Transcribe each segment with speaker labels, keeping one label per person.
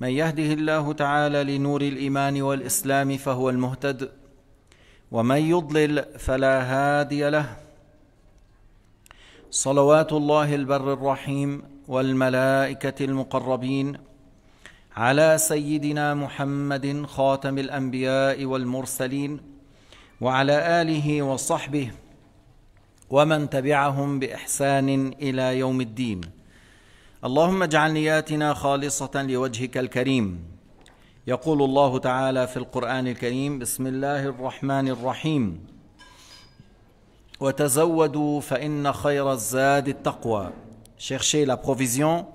Speaker 1: من يهده الله تعالى لنور الايمان والاسلام فهو المهتد ومن يضلل فلا هادي له صلوات الله البر الرحيم والملائكه المقربين على سيدنا محمد خاتم الانبياء والمرسلين وعلى اله وصحبه ومن تبعهم باحسان الى يوم الدين اللهم اجعل نياتنا خالصة لوجهك الكريم. يقول الله تعالى في القرآن الكريم: بسم الله الرحمن الرحيم. وتزودوا فإن خير الزاد التقوى. Cherchez la provision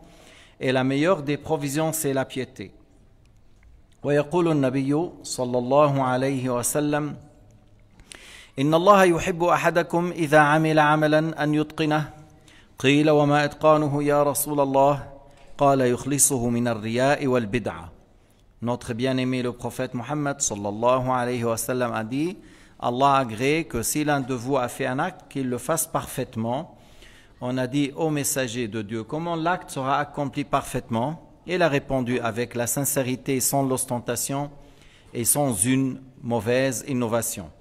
Speaker 1: et la meilleure des provisions c'est la piété. ويقول النبي صلى الله عليه وسلم: إن الله يحب أحدكم إذا عمل عملا أن يتقنه Notre bien-aimé le prophète Mohammed a dit Allah agrée que si l'un de vous a fait un acte, qu'il le fasse parfaitement. On a dit au messager de Dieu comment l'acte sera accompli parfaitement. Il a répondu avec la sincérité, sans l'ostentation et sans une mauvaise innovation.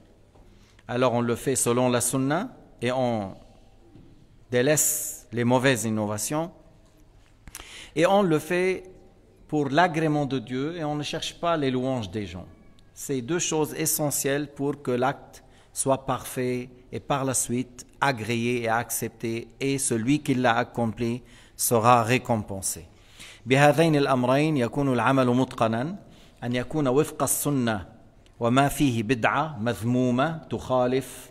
Speaker 1: Alors on le fait selon la sunna et on délaisse les mauvaises innovations. Et on le fait pour l'agrément de Dieu et on ne cherche pas les louanges des gens. C'est deux choses essentielles pour que l'acte soit parfait et par la suite agréé et accepté et celui qui l'a accompli sera récompensé. يكون العمل متقنا يكون وفق وما فيه تخالف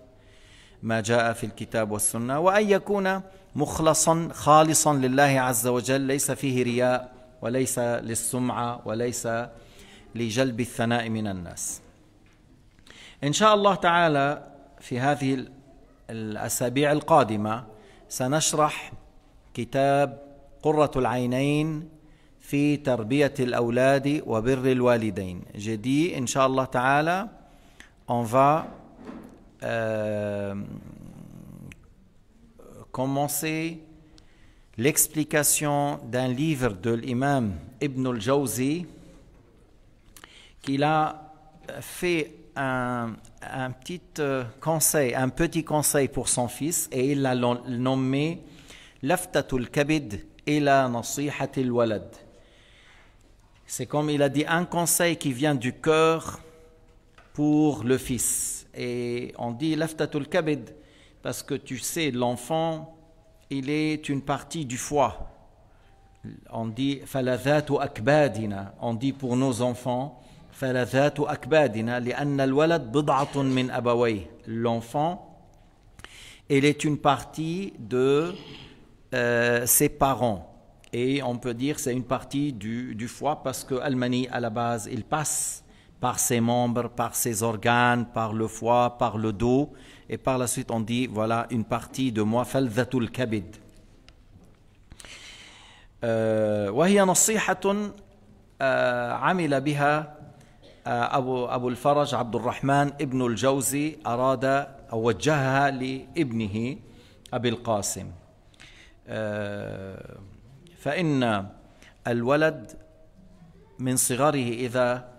Speaker 1: ما جاء في الكتاب والسنه وان يكون مخلصا خالصا لله عز وجل ليس فيه رياء وليس للسمعه وليس لجلب الثناء من الناس ان شاء الله تعالى في هذه الاسابيع القادمه سنشرح كتاب قره العينين في تربيه الاولاد وبر الوالدين جدي ان شاء الله تعالى on va Euh, commencer l'explication d'un livre de l'imam Ibn al-Jawzi qu'il a fait un, petit euh, conseil, un petit conseil pour son fils et il l'a nommé Laftatul Kabid ila Nasihatil Walad. C'est comme il a dit un conseil qui vient du cœur pour le fils et on dit laftatul kabid parce que tu sais, l'enfant, il est une partie du foie. On dit falazatu akbadina, on dit pour nos enfants falazatu akbadina لأن الولد بضعة من أبويه. L'enfant, il est une partie de euh, ses parents. Et on peut dire c'est une partie du, du foie parce que Almani, à la base, il passe par ses membres, par ses organes, par le foie, par le dos. Et par la suite, on dit, voilà, une partie de moi, falzatul kabid. وهي نصيحة عمل بها أبو, أبو الفرج عبد الرحمن ابن الجوزي أراد أو وجهها لابنه أبي القاسم فإن الولد من صغره إذا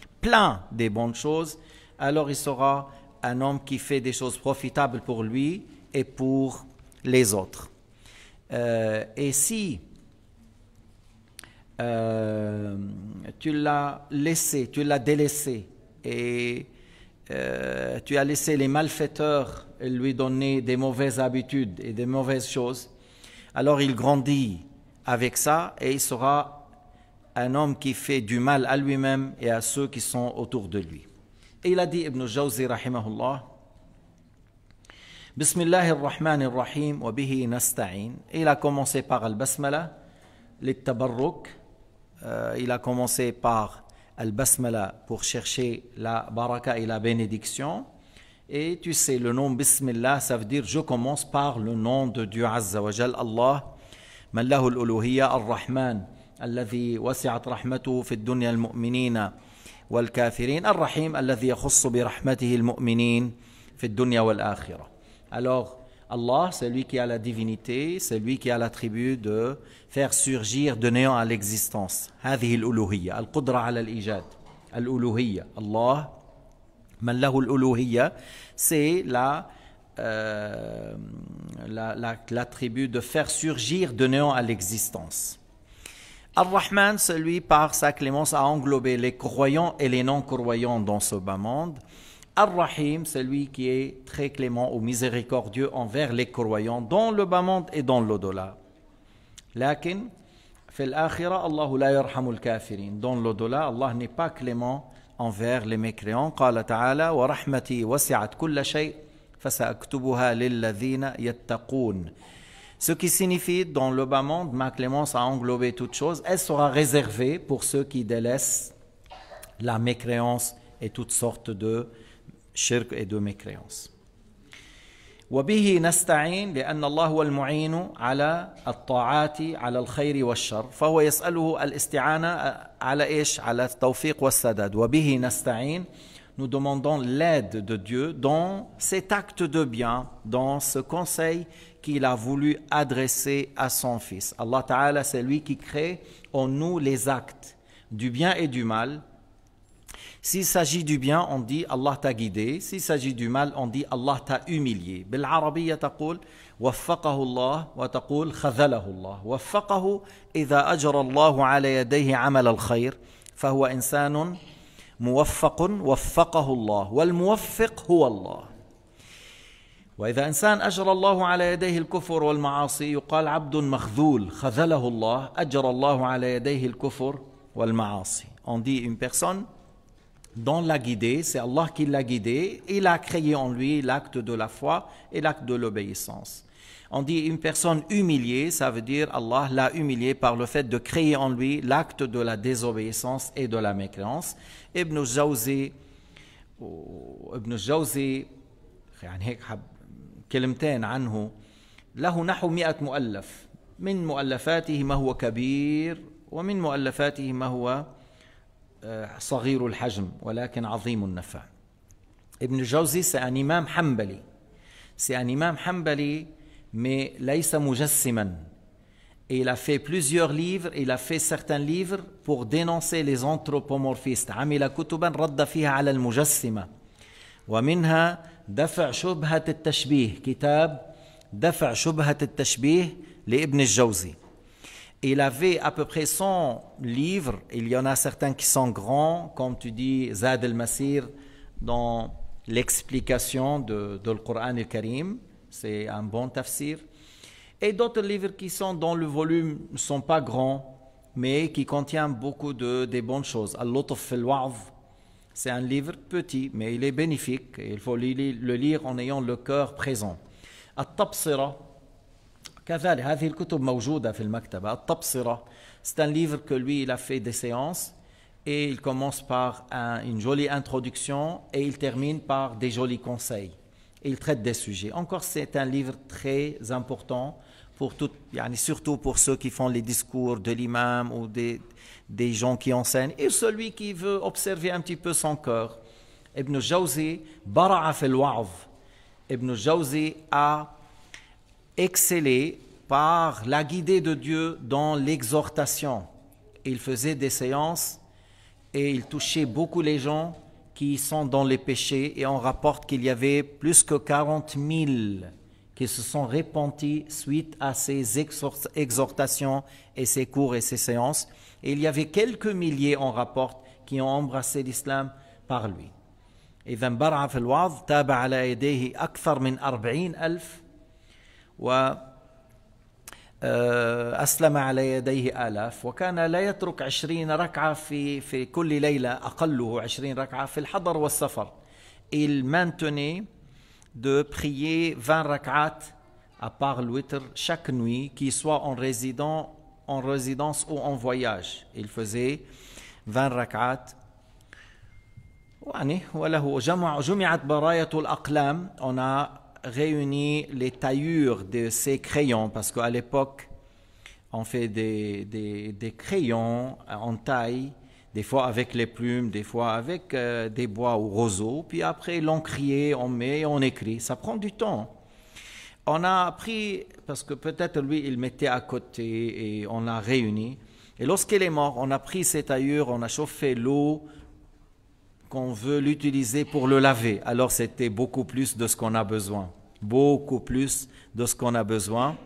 Speaker 1: plein des bonnes choses, alors il sera un homme qui fait des choses profitables pour lui et pour les autres. Euh, et si euh, tu l'as laissé, tu l'as délaissé, et euh, tu as laissé les malfaiteurs lui donner des mauvaises habitudes et des mauvaises choses, alors il grandit avec ça et il sera un homme qui fait du mal à lui-même et à ceux qui sont autour de lui. Et il a dit Ibn Jawzi rahimahullah Bismillahir Rahmanir Rahim wa bihi nasta'in. Il a commencé par al-basmala, للتبرك tabarruk Euh, il a commencé par al-basmala pour chercher la baraka et la bénédiction. Et tu sais, le nom Bismillah, ça veut dire je commence par le nom de Dieu Azza wa Jal, Allah, al Uluhiyya, Ar-Rahman. الذي وسعت رحمته في الدنيا المؤمنين والكافرين الرحيم الذي يخص برحمته المؤمنين في الدنيا والآخرة Alors, Allah, c'est lui qui a la divinité, c'est lui qui a l'attribut de faire surgir de néant à l'existence. هذه الألوهية القدرة على الإيجاد الألوهية الله من له الألوهية c'est la euh, l'attribut la, la, de faire surgir de néant à l'existence. Ar-Rahman, celui par sa clémence a englobé les croyants et les non-croyants dans ce bas monde. Ar-Rahim, celui qui est très clément ou miséricordieux envers les croyants dans le bas monde et dans l'au-delà. Lakin, dans l'au-delà, Allah n'est pas clément envers les mécréants. Ce qui signifie, dans le bas monde, ma clémence a englobé toute chose. Elle sera réservée pour ceux qui délaissent la mécréance et toutes sortes de shirk et de mécréance. nous demandons l'aide de Dieu dans cet acte de bien dans ce conseil qu'il a voulu adresser à son Fils. Allah Ta'ala, c'est lui qui crée en nous les actes du bien et du mal. S'il s'agit du bien, on dit Allah t'a guidé. S'il s'agit du mal, on dit Allah t'a humilié. بالعربية تقول وفقه الله وتقول خذله الله. وفقه إذا أجر الله على يديه عمل الخير فهو إنسان موفق وفقه الله والموفق هو الله on dit une personne dont l'a guidée, c'est Allah qui l'a guidé, il a créé en lui l'acte de la foi et l'acte de l'obéissance. On dit une personne humiliée, ça veut dire Allah l'a humilié par le fait de créer en lui l'acte de la désobéissance et de la mécréance. Ibn Jawzi, euh, Ibn كلمتين عنه له نحو مئة مؤلف من مؤلفاته ما هو كبير ومن مؤلفاته ما هو آه، صغير الحجم ولكن عظيم النفع ابن الجوزي سي امام حنبلي سي امام حنبلي مي ليس مجسما il a fait plusieurs livres, il a fait certains livres pour dénoncer les anthropomorphistes. عمل كتبا رد فيها على المجسمة ومنها Il avait à peu près 100 livres. Il y en a certains qui sont grands, comme tu dis, Zad al-Masir, dans l'explication de, le Coran karim C'est un bon tafsir. Et d'autres livres qui sont dans le volume ne sont pas grands, mais qui contiennent beaucoup de, des bonnes choses. al al c'est un livre petit, mais il est bénéfique. il faut le lire en ayant le cœur présent. c'est un livre que lui il a fait des séances et il commence par une jolie introduction et il termine par des jolis conseils il traite des sujets encore c'est un livre très important pour tout, surtout pour ceux qui font les discours de l'imam ou des, gens qui enseignent, et celui qui veut observer un petit peu son cœur. Ibn Jawzi, bara'a fil Ibn Jawzi a excellé par la guidée de Dieu dans l'exhortation. Il faisait des séances et il touchait beaucoup les gens qui sont dans les péchés et on rapporte qu'il y avait plus que 40 000 qui se sont repentis suite à ces exhortations et ces cours et ces séances. Et il y avait quelques milliers, on rapporte, qui ont embrassé l'islam par lui. إذن برع في الوعظ تابع على يديه أكثر من أربعين ألف وأسلم على يديه آلاف وكان لا يترك عشرين ركعة في, في كل ليلة أقله عشرين ركعة في الحضر والسفر Il maintenait de prier 20 rak'at à part l'huître chaque nuit, qu'il soit en, en résidence ou en voyage. Il faisait 20 rak'at. On a réuni les taillures de ces crayons parce qu'à l'époque, on fait des, des, des crayons en taille des fois avec les plumes, des fois avec euh, des bois ou roseaux, puis après l'on criait, on met, on écrit. Ça prend du temps. On a appris, parce que peut-être lui, il mettait à côté et on a réuni. Et lorsqu'il est mort, on a pris cette ailleurs, on a chauffé l'eau qu'on veut l'utiliser pour le laver. Alors c'était beaucoup plus de ce qu'on a besoin. Beaucoup plus de ce qu'on a besoin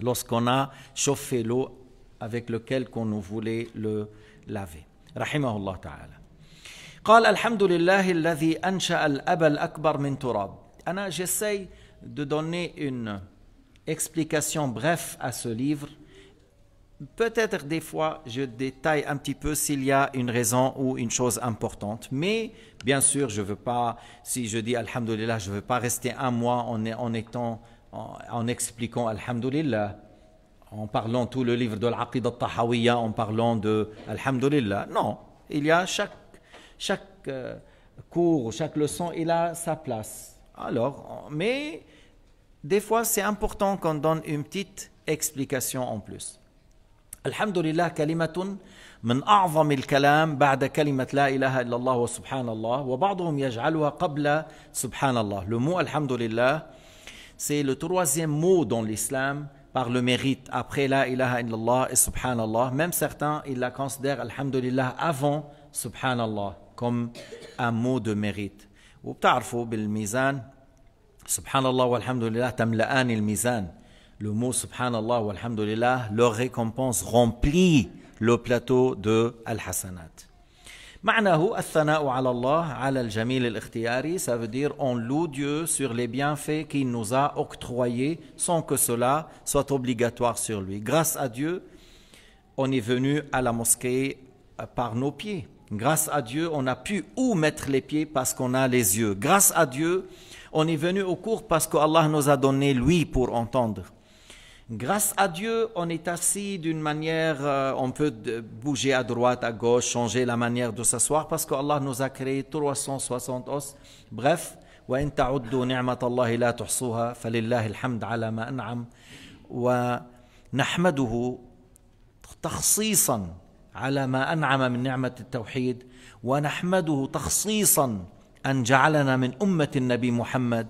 Speaker 1: lorsqu'on a chauffé l'eau avec laquelle on voulait le laver. رحمه j'essaye de donner une explication bref à ce livre Peut-être des fois, je détaille un petit peu s'il y a une raison ou une chose importante. Mais bien sûr, je ne veux pas, si je dis Alhamdulillah, je ne veux pas rester un mois en, en expliquant Alhamdulillah en parlant tout le livre de l'Aqidat Tahawiyya, en parlant de Alhamdulillah. Non, il y a chaque, chaque euh, cours, chaque leçon, il a sa place. Alors, mais des fois, c'est important qu'on donne une petite explication en plus. Alhamdulillah, kalimatun من أعظم الكلام بعد كلمة لا إله إلا الله وسبحان الله وبعضهم يجعلها قبل سبحان الله le mot Alhamdulillah, c'est le troisième mot dans l'islam par le mérite après la ilaha illallah et subhanallah. Même certains, ils la considèrent alhamdulillah avant subhanallah comme un mot de mérite. وبتعرفوا بالميزان subhanallah wa alhamdulillah tamla'an le mot subhanallah wa alhamdulillah leur récompense remplit le plateau de al-hasanat ça veut dire on loue Dieu sur les bienfaits qu'il nous a octroyés sans que cela soit obligatoire sur lui. Grâce à Dieu, on est venu à la mosquée par nos pieds. Grâce à Dieu, on a pu où mettre les pieds parce qu'on a les yeux. Grâce à Dieu, on est venu au cours parce qu'Allah nous a donné lui pour entendre. Grâce à Dieu, on est assis d'une manière, euh, on peut bouger à droite, à gauche, changer la manière de s'asseoir parce que Allah nous a créé 360 os. Bref, وإن تعدوا نعمة الله لا تحصوها فلله الحمد على ما أنعم ونحمده تخصيصا على ما أنعم من نعمة التوحيد ونحمده تخصيصا أن جعلنا من أمة النبي محمد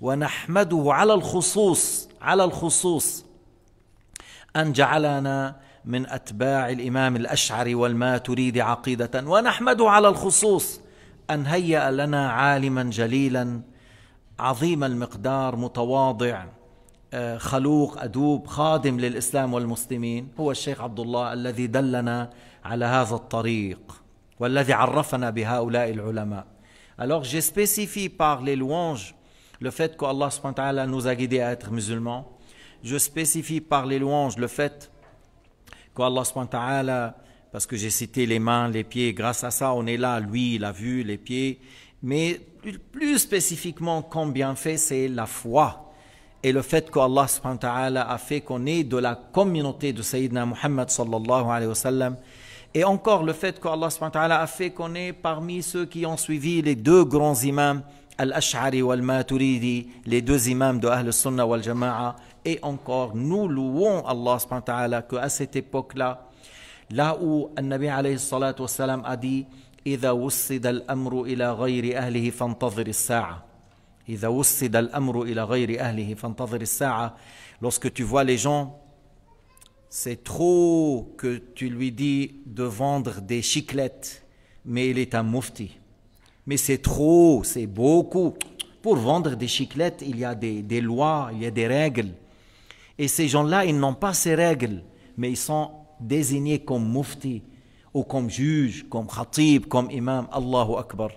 Speaker 1: ونحمده على الخصوص على الخصوص أن جعلنا من أتباع الإمام الأشعري والماتريد عقيدة ونحمده على الخصوص أن هيأ لنا عالما جليلا عظيم المقدار متواضع آه، خلوق أدوب خادم للإسلام والمسلمين هو الشيخ عبد الله الذي دلنا على هذا الطريق والذي عرفنا بهؤلاء العلماء Alors j'ai spécifié par les louanges le fait Allah subhanahu wa ta'ala nous a guidés à être musulmans Je spécifie par les louanges le fait qu'Allah subhanahu parce que j'ai cité les mains, les pieds, grâce à ça on est là, lui il a vu les pieds, mais plus spécifiquement combien fait c'est la foi et le fait qu'Allah subhanahu a fait qu'on est de la communauté de Sayyidina Muhammad sallallahu alayhi wa sallam, et encore le fait qu'Allah subhanahu a fait qu'on est parmi ceux qui ont suivi les deux grands imams, Al-Ash'ari wal-Maturidi, les deux imams de Ahl sunnah wal-Jama'a, et encore, nous louons Allah subhanahu wa ta'ala qu'à cette époque-là, là où le Nabi alayhi salatu wassalam a dit إذا وصد الأمر إلى غير أهله فانتظر الساعة إذا غير فانتظر lorsque tu vois les gens c'est trop que tu lui dis de vendre des chiclettes mais il est un mufti mais c'est trop c'est beaucoup pour vendre des chiclettes il y a des lois il y a des règles et ces gens-là, ils n'ont pas ces règles, mais ils sont désignés comme mufti, ou comme juge, comme khatib, comme imam. Allahu Akbar.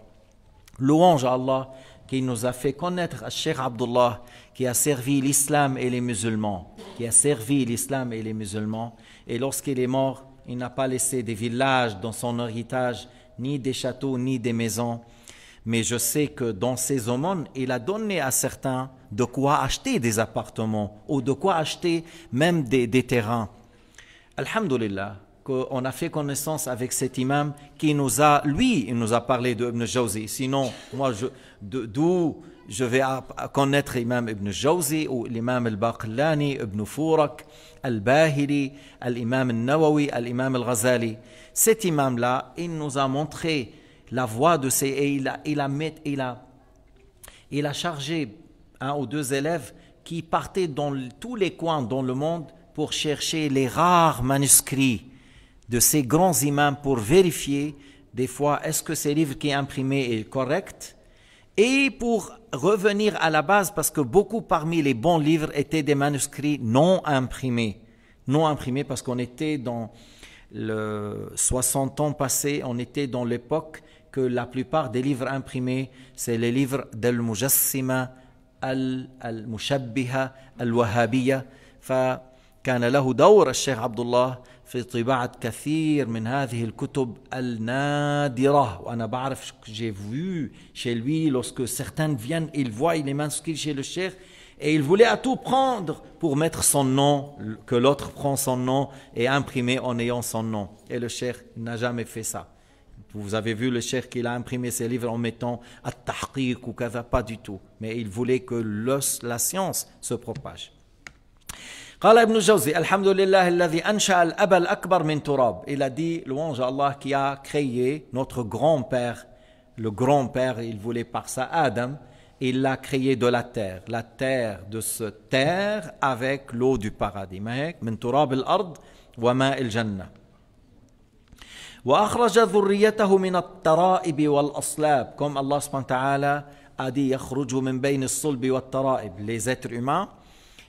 Speaker 1: Louange à Allah qui nous a fait connaître Cheikh Abdullah, qui a servi l'islam et les musulmans, qui a servi l'islam et les musulmans. Et lorsqu'il est mort, il n'a pas laissé des villages dans son héritage, ni des châteaux, ni des maisons mais je sais que dans ses aumônes, il a donné à certains de quoi acheter des appartements ou de quoi acheter même des, des terrains. Alhamdulillah, qu'on a fait connaissance avec cet imam qui nous a, lui, il nous a parlé de Ibn Jawzi. Sinon, moi, d'où je, vais connaître l'imam Ibn Jawzi ou l'imam al-Baqlani, Ibn Fourak, al-Bahili, l'imam al-Nawawi, l'imam al-Ghazali. Cet imam-là, il nous a montré la voix de ces Et il a, il a, il a, chargé un ou deux élèves qui partaient dans tous les coins dans le monde pour chercher les rares manuscrits de ces grands imams pour vérifier des fois est-ce que ces livres qui est imprimé est correct et pour revenir à la base parce que beaucoup parmi les bons livres étaient des manuscrits non imprimés non imprimés parce qu'on était dans le 60 ans passés on était dans l'époque que la plupart des livres imprimés, c'est les livres d'Al-Mujassima, Al-Mushabbiha, Al-Wahhabiya. فكان له دور الشيخ عبد الله في طباعة كثير من هذه الكتب النادرة وأنا بعرف j'ai vu chez lui lorsque certains viennent ils voient les manuscrits chez le cheikh et il voulait à tout prendre pour mettre son nom, que l'autre prend son nom et imprimer en ayant son nom. Et le cheikh n'a jamais fait ça. Vous avez vu le cher qu'il a imprimé ses livres en mettant at-tahqiq ou kaza, pas du tout. Mais il voulait que la science se propage. il a dit louange à Allah qui a créé notre grand-père le grand-père il voulait par ça Adam il l'a créé de la terre la terre de ce terre avec l'eau du paradis al-ard wa ma al-jannah janna les êtres humains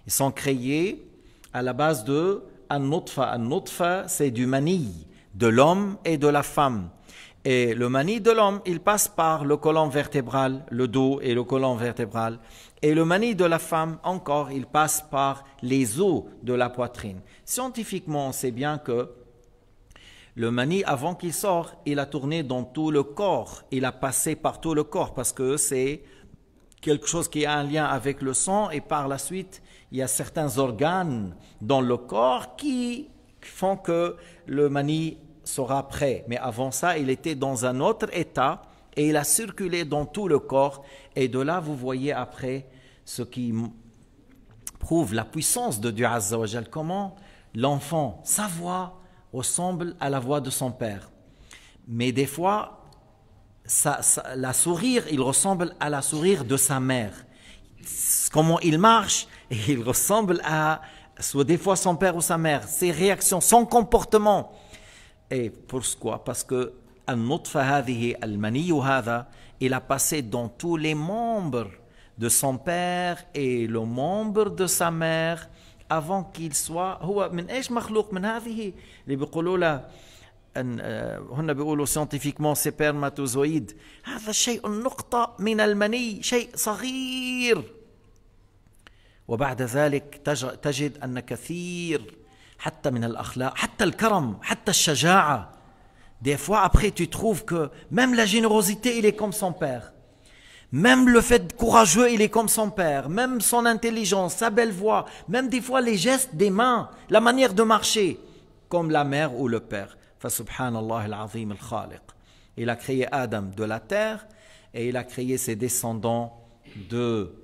Speaker 1: ils sont créés à la base de النطفة النطفة c'est du mani de l'homme et de la femme et le mani de l'homme il passe par le colon vertébral le dos et le colon vertébral et le mani de la femme encore il passe par les os de la poitrine scientifiquement on sait bien que le mani, avant qu'il sorte il a tourné dans tout le corps, il a passé par tout le corps parce que c'est quelque chose qui a un lien avec le sang et par la suite, il y a certains organes dans le corps qui font que le mani sera prêt. Mais avant ça, il était dans un autre état et il a circulé dans tout le corps. Et de là, vous voyez après ce qui prouve la puissance de Dieu Azzawajal. Comment l'enfant, sa voix, ressemble à la voix de son père. Mais des fois, la sourire, il ressemble à la sourire de sa mère. Comment il marche, il ressemble à soit des fois son père ou sa mère. Ses réactions, son comportement. Et pourquoi Parce que il a passé dans tous les membres de son père et le membre de sa mère افون كيل سوا هو من ايش مخلوق من هذه اللي بيقولوا لها أن آه، هن بيقولوا ساينتيفيكمون سبرماتوزويد هذا الشيء نقطة من المني شيء صغير وبعد ذلك تجد أن كثير حتى من الأخلاق حتى الكرم حتى الشجاعة دي فوا ابري تو تروف كو ميم لا جينيروزيتي il est comme son Même le fait courageux, il est comme son père. Même son intelligence, sa belle voix, même des fois les gestes des mains, la manière de marcher, comme la mère ou le père. Il a créé Adam de la terre et il a créé ses descendants de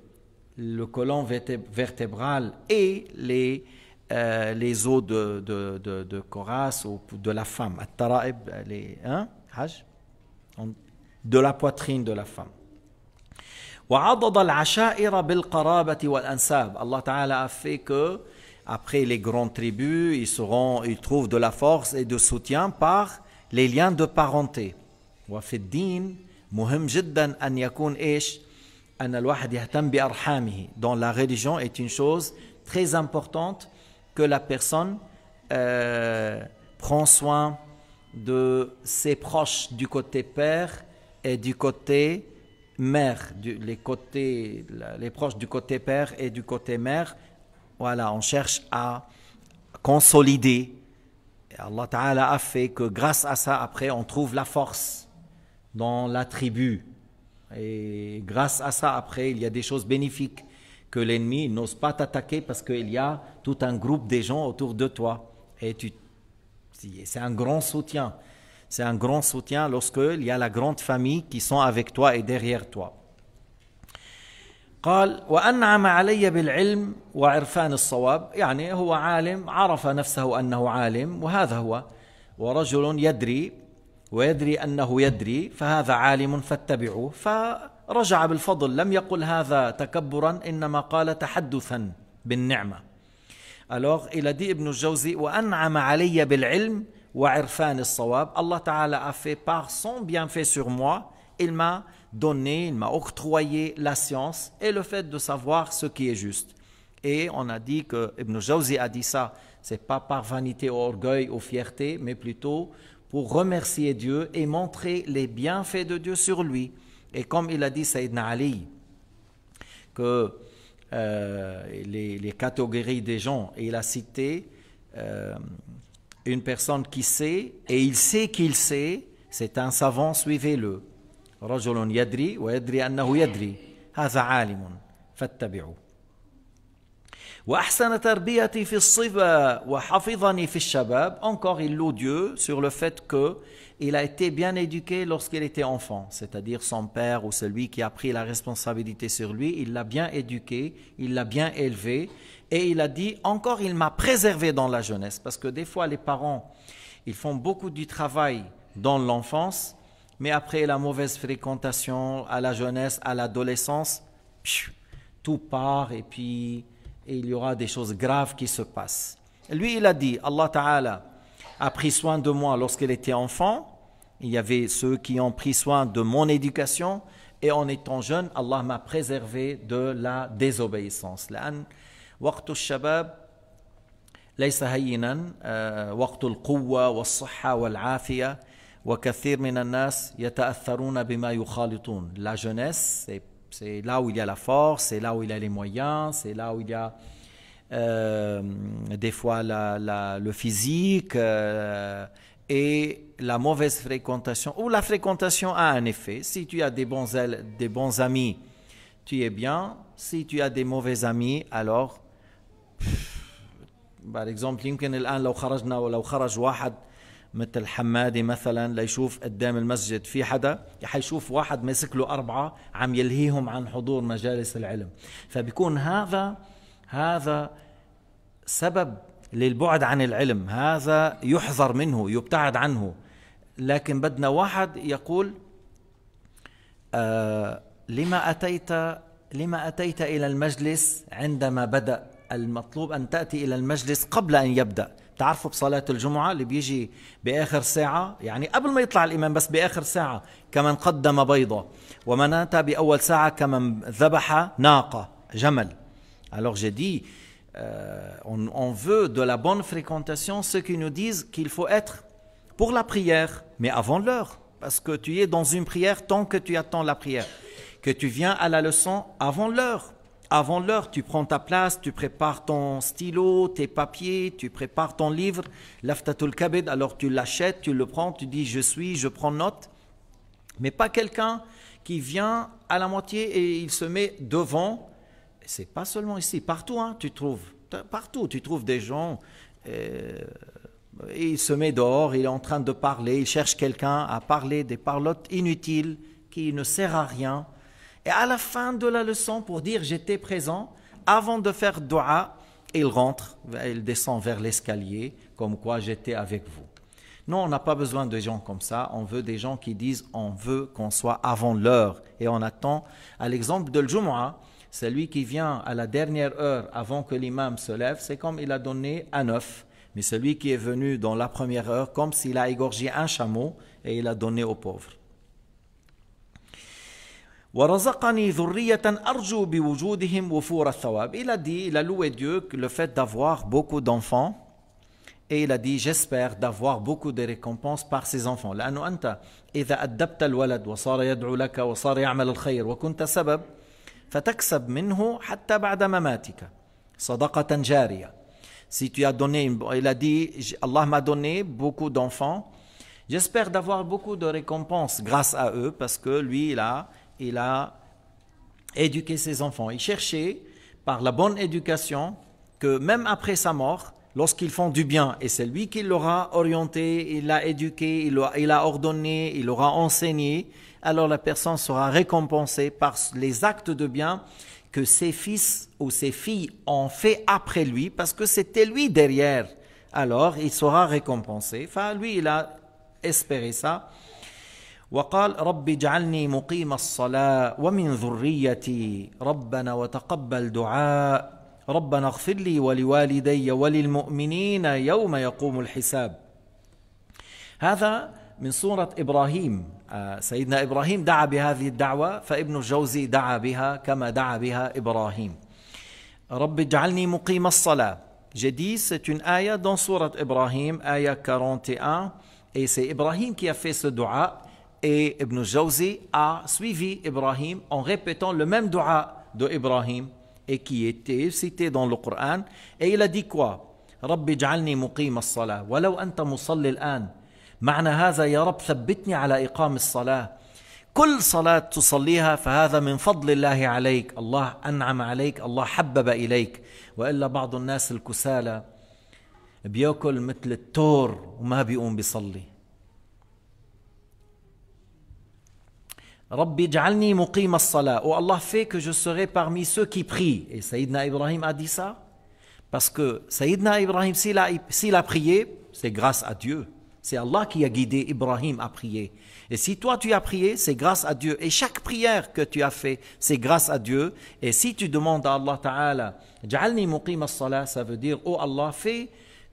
Speaker 1: le colon vertébral et euh, les, os de, de, de, ou de la femme, hein, de la poitrine de la femme. وعضد العشائر بالقرابة والأنساب Allah تعالى a fait que après les grandes tribus ils, seront, ils trouvent de la force et de soutien par les liens de parenté جدا يكون الواحد يهتم dans la religion est une chose très importante que la personne euh, prend soin de ses proches du côté père et du côté mère, du, les les proches du côté père et du côté mère, voilà, on cherche à consolider. Et Allah Ta'ala a fait que grâce à ça, après, on trouve la force dans la tribu. Et grâce à ça, après, il y a des choses bénéfiques que l'ennemi n'ose pas t'attaquer parce qu'il y a tout un groupe des gens autour de toi. Et tu, c'est un grand soutien. c'est un grand soutien il y a la grande famille qui sont avec toi et derrière toi. قال وأنعم علي بالعلم وعرفان الصواب يعني هو عالم عرف نفسه أنه عالم وهذا هو ورجل يدري ويدري أنه يدري فهذا عالم فاتبعوه فرجع بالفضل لم يقل هذا تكبرا إنما قال تحدثا بالنعمة ألوغ إلى دي ابن الجوزي وأنعم علي بالعلم Allah Ta'ala a fait par son bienfait sur moi, il m'a donné, il m'a octroyé la science et le fait de savoir ce qui est juste. Et on a dit que Ibn Jauzi a dit ça, c'est pas par vanité, ou orgueil ou fierté, mais plutôt pour remercier Dieu et montrer les bienfaits de Dieu sur lui. Et comme il a dit Sayyidina Ali, que euh, les, catégories des gens, et il a cité euh, une personne qui sait, et il sait qu'il sait, c'est un savant, suivez-le. رجل يدري ويدري أنه يدري هذا عالم وأحسن تربيتي في الصبا وحفظني في الشباب encore il loue sur le fait que il a été bien éduqué lorsqu'il était enfant c'est-à-dire son père ou celui qui a pris la responsabilité sur lui il l'a bien éduqué il l'a bien élevé et il a dit, encore il m'a préservé dans la jeunesse, parce que des fois les parents, ils font beaucoup du travail dans l'enfance, mais après la mauvaise fréquentation à la jeunesse, à l'adolescence, tout part et puis il y aura des choses graves qui se passent. Lui, il a dit, Allah Ta'ala a pris soin de moi lorsqu'il était enfant, il y avait ceux qui ont pris soin de mon éducation, et en étant jeune, Allah m'a préservé de la désobéissance. La jeunesse, c'est là où il y a la force c'est là où il y a les moyens c'est là où il y a euh, des fois le physique euh, et la mauvaise fréquentation, ou la fréquentation a un effet. Si tu as bons, des bons amis, tu es bien. Si tu as des mauvais amis, alors بعد اكزامبل يمكن الان لو خرجنا ولو خرج واحد مثل حمادي مثلا ليشوف قدام المسجد في حدا حيشوف واحد ماسك له أربعة عم يلهيهم عن حضور مجالس العلم فبيكون هذا هذا سبب للبعد عن العلم هذا يحذر منه يبتعد عنه لكن بدنا واحد يقول آه لما أتيت لما أتيت إلى المجلس عندما بدأ المطلوب أن تأتي إلى المجلس قبل أن يبدأ تعرفوا بصلاة الجمعة اللي بيجي بآخر ساعة يعني قبل ما يطلع الإمام بس بآخر ساعة كمن قدم بيضة ومن أتى بأول ساعة كمن ذبح ناقة جمل Alors j'ai dit, euh, on, on veut de la bonne fréquentation ceux qui nous disent qu'il faut être pour la prière, mais avant l'heure, parce que tu es dans une prière tant que tu attends la prière, que tu viens à la leçon avant l'heure, avant l'heure, tu prends ta place, tu prépares ton stylo, tes papiers, tu prépares ton livre, l'aftatul kabed, alors tu l'achètes, tu le prends, tu dis je suis, je prends note. Mais pas quelqu'un qui vient à la moitié et il se met devant. C'est pas seulement ici, partout hein, tu trouves. Partout tu trouves des gens. Euh, et il se met dehors, il est en train de parler, il cherche quelqu'un à parler des parlottes inutiles qui ne sert à rien. Et à la fin de la leçon, pour dire j'étais présent, avant de faire dua, il rentre, il descend vers l'escalier, comme quoi j'étais avec vous. Non, on n'a pas besoin de gens comme ça. On veut des gens qui disent on veut qu'on soit avant l'heure. Et on attend, à l'exemple de Jumu'ah, celui qui vient à la dernière heure avant que l'imam se lève, c'est comme il a donné à neuf. Mais celui qui est venu dans la première heure, comme s'il a égorgé un chameau et il a donné aux pauvres. ورزقني ذرية أرجو بوجودهم وفور الثواب. إلى دي إلى لوي ديو لو Dieu دافواغ بوكو دونفون et il a dit j'espère d'avoir beaucoup de récompenses par ses enfants. لأنه أنت إذا أدبت الولد وصار يدعو لك وصار يعمل الخير وكنت سبب فتكسب منه حتى بعد مماتك صدقة جارية. Si tu as donné, il a dit Allah m'a donné beaucoup d'enfants. J'espère d'avoir beaucoup de récompenses grâce à eux parce que lui il a il a éduqué ses enfants. Il cherchait, par la bonne éducation, que même après sa mort, lorsqu'ils font du bien, et c'est lui qui l'aura orienté, il l'a éduqué, il l'a ordonné, il l'aura enseigné, alors la personne sera récompensée par les actes de bien que ses fils ou ses filles ont fait après lui, parce que c'était lui derrière. Alors, il sera récompensé. Enfin, lui, il a espéré ça. وقال رب اجعلني مقيم الصلاه ومن ذريتي ربنا وتقبل دعاء ربنا اغفر لي ولوالدي وللمؤمنين يوم يقوم الحساب هذا من سورة إبراهيم آه، سيدنا إبراهيم دعا بهذه الدعوة فابن الجوزي دعا بها كما دعا بها إبراهيم رب اجعلني مقيم الصلاة جديد dit, آية دون سورة إبراهيم آية Ibrahim, 41, et c'est Ibrahim qui a fait ce dua. et Ibn Jawzi a suivi Ibrahim en répétant le même dua de Ibrahim et qui était cité dans le Coran. Et il a dit quoi رب اجعلني مقيم الصلاة ولو أنت مصلي الآن معنى هذا يا رب ثبتني على إقام الصلاة كل صلاة تصليها فهذا من فضل الله عليك الله أنعم عليك الله حبب إليك وإلا بعض الناس الكسالى بياكل مثل التور وما بيقوم بيصلي Rabbi ja'alni muqim as-salah. Oh Allah, fait que je serai parmi ceux qui prient. Et Sayyidina Ibrahim a dit ça parce que Sayyidina Ibrahim, s'il a, a, prié, c'est grâce à Dieu. C'est Allah qui a guidé Ibrahim à prier. Et si toi tu as prié, c'est grâce à Dieu. Et chaque prière que tu as fait, c'est grâce à Dieu. Et si tu demandes à Allah Ta'ala, Ja'alni muqim as-salah, ça veut dire, oh Allah, fais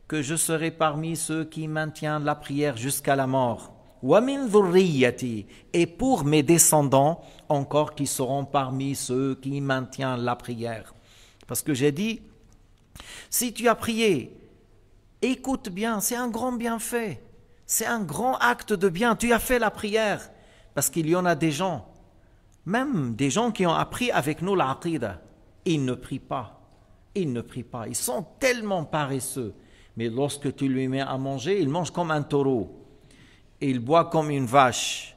Speaker 1: que je serai parmi ceux qui maintiennent la prière jusqu'à la mort et pour mes descendants encore qui seront parmi ceux qui maintiennent la prière. Parce que j'ai dit, si tu as prié, écoute bien, c'est un grand bienfait, c'est un grand acte de bien, tu as fait la prière, parce qu'il y en a des gens, même des gens qui ont appris avec nous la prière, ils ne prient pas, ils ne prient pas, ils sont tellement paresseux, mais lorsque tu lui mets à manger, il mange comme un taureau il boit comme une vache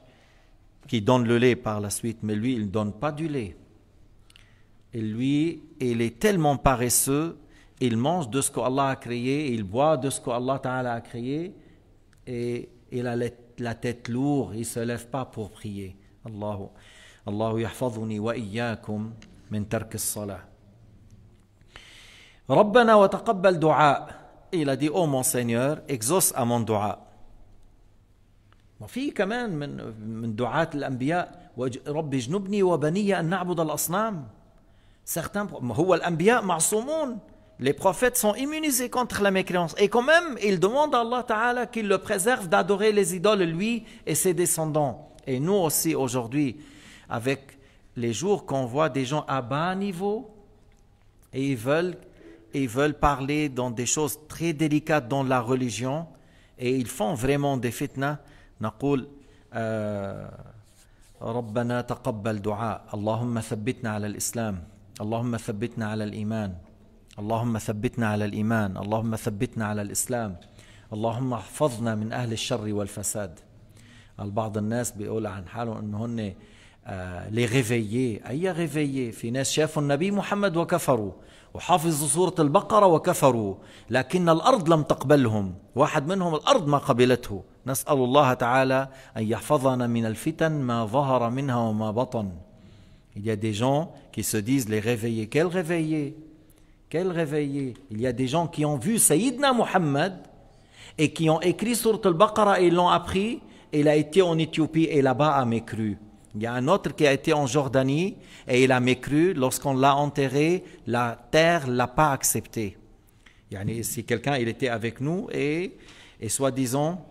Speaker 1: qui donne le lait par la suite, mais lui, il ne donne pas du lait. Et lui, il est tellement paresseux, il mange de ce qu'Allah a créé, il boit de ce qu'Allah a créé, et il a la tête lourde, il ne se lève pas pour prier. Allahu, Allahu wa Il a dit, oh, mon Seigneur, exauce à mon du'a. ما في كمان من Les prophètes sont immunisés contre la mécréance. Et quand même, ils demandent à Allah Ta'ala qu'il le préserve d'adorer les idoles, lui et ses descendants. Et nous aussi, aujourd'hui, avec les jours qu'on voit des gens à bas niveau, et ils veulent, ils veulent parler dans des choses très délicates dans la religion, et ils font vraiment des fitnas. نقول آه، ربنا تقبل دعاء اللهم ثبتنا على الإسلام اللهم ثبتنا على الإيمان اللهم ثبتنا على الإيمان اللهم ثبتنا على الإسلام اللهم احفظنا من أهل الشر والفساد البعض الناس بيقول عن حالهم أنه هن آه، لي غيفيي أي غيفيي في ناس شافوا النبي محمد وكفروا وحافظوا سورة البقرة وكفروا لكن الأرض لم تقبلهم واحد منهم الأرض ما قبلته Il y a des gens qui se disent les réveillés. Quel réveillé Quel réveillé Il y a des gens qui ont vu Sayyidina Muhammad et qui ont écrit sur al et l'ont appris. Il a été en Éthiopie et là-bas a mécru. Il y a un autre qui a été en Jordanie et il a mécru. Lorsqu'on l'a enterré, la terre l'a pas accepté. si quelqu'un il était avec nous et, et soi-disant,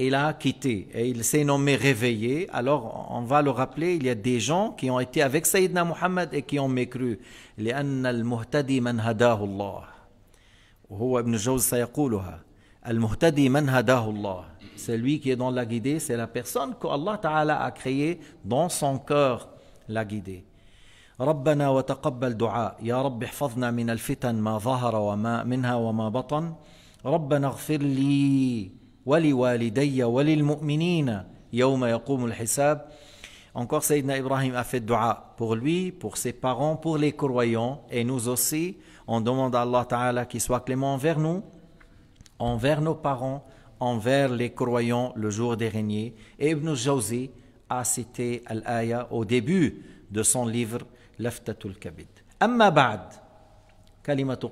Speaker 1: il a quitté et il s'est nommé réveillé. Alors on va le rappeler, il y a des gens qui ont été avec Sayyidina Muhammad et qui ont mécru. لأن المهتدي من هداه الله وهو ابن جوز سيقولها المهتدي من هداه C'est celui qui est dans la guidée c'est la personne que Allah Ta'ala a créée dans son cœur la guidée ربنا وتقبل دعاء يا رب احفظنا من الفتن ما ظهر وما منها وما بطن ربنا اغفر li » ولوالدي وللمؤمنين يوم Encore, Sayyidina Ibrahim a fait dua pour lui, pour ses parents, pour les croyants, et nous aussi. On demande à Allah Ta'ala qu'il soit clément envers nous, envers nos parents, envers les croyants le jour des Et Ibn Jawzi a cité Al-Aya au début de son livre, Laftatul Kabid. Amma ba'd, kalimatu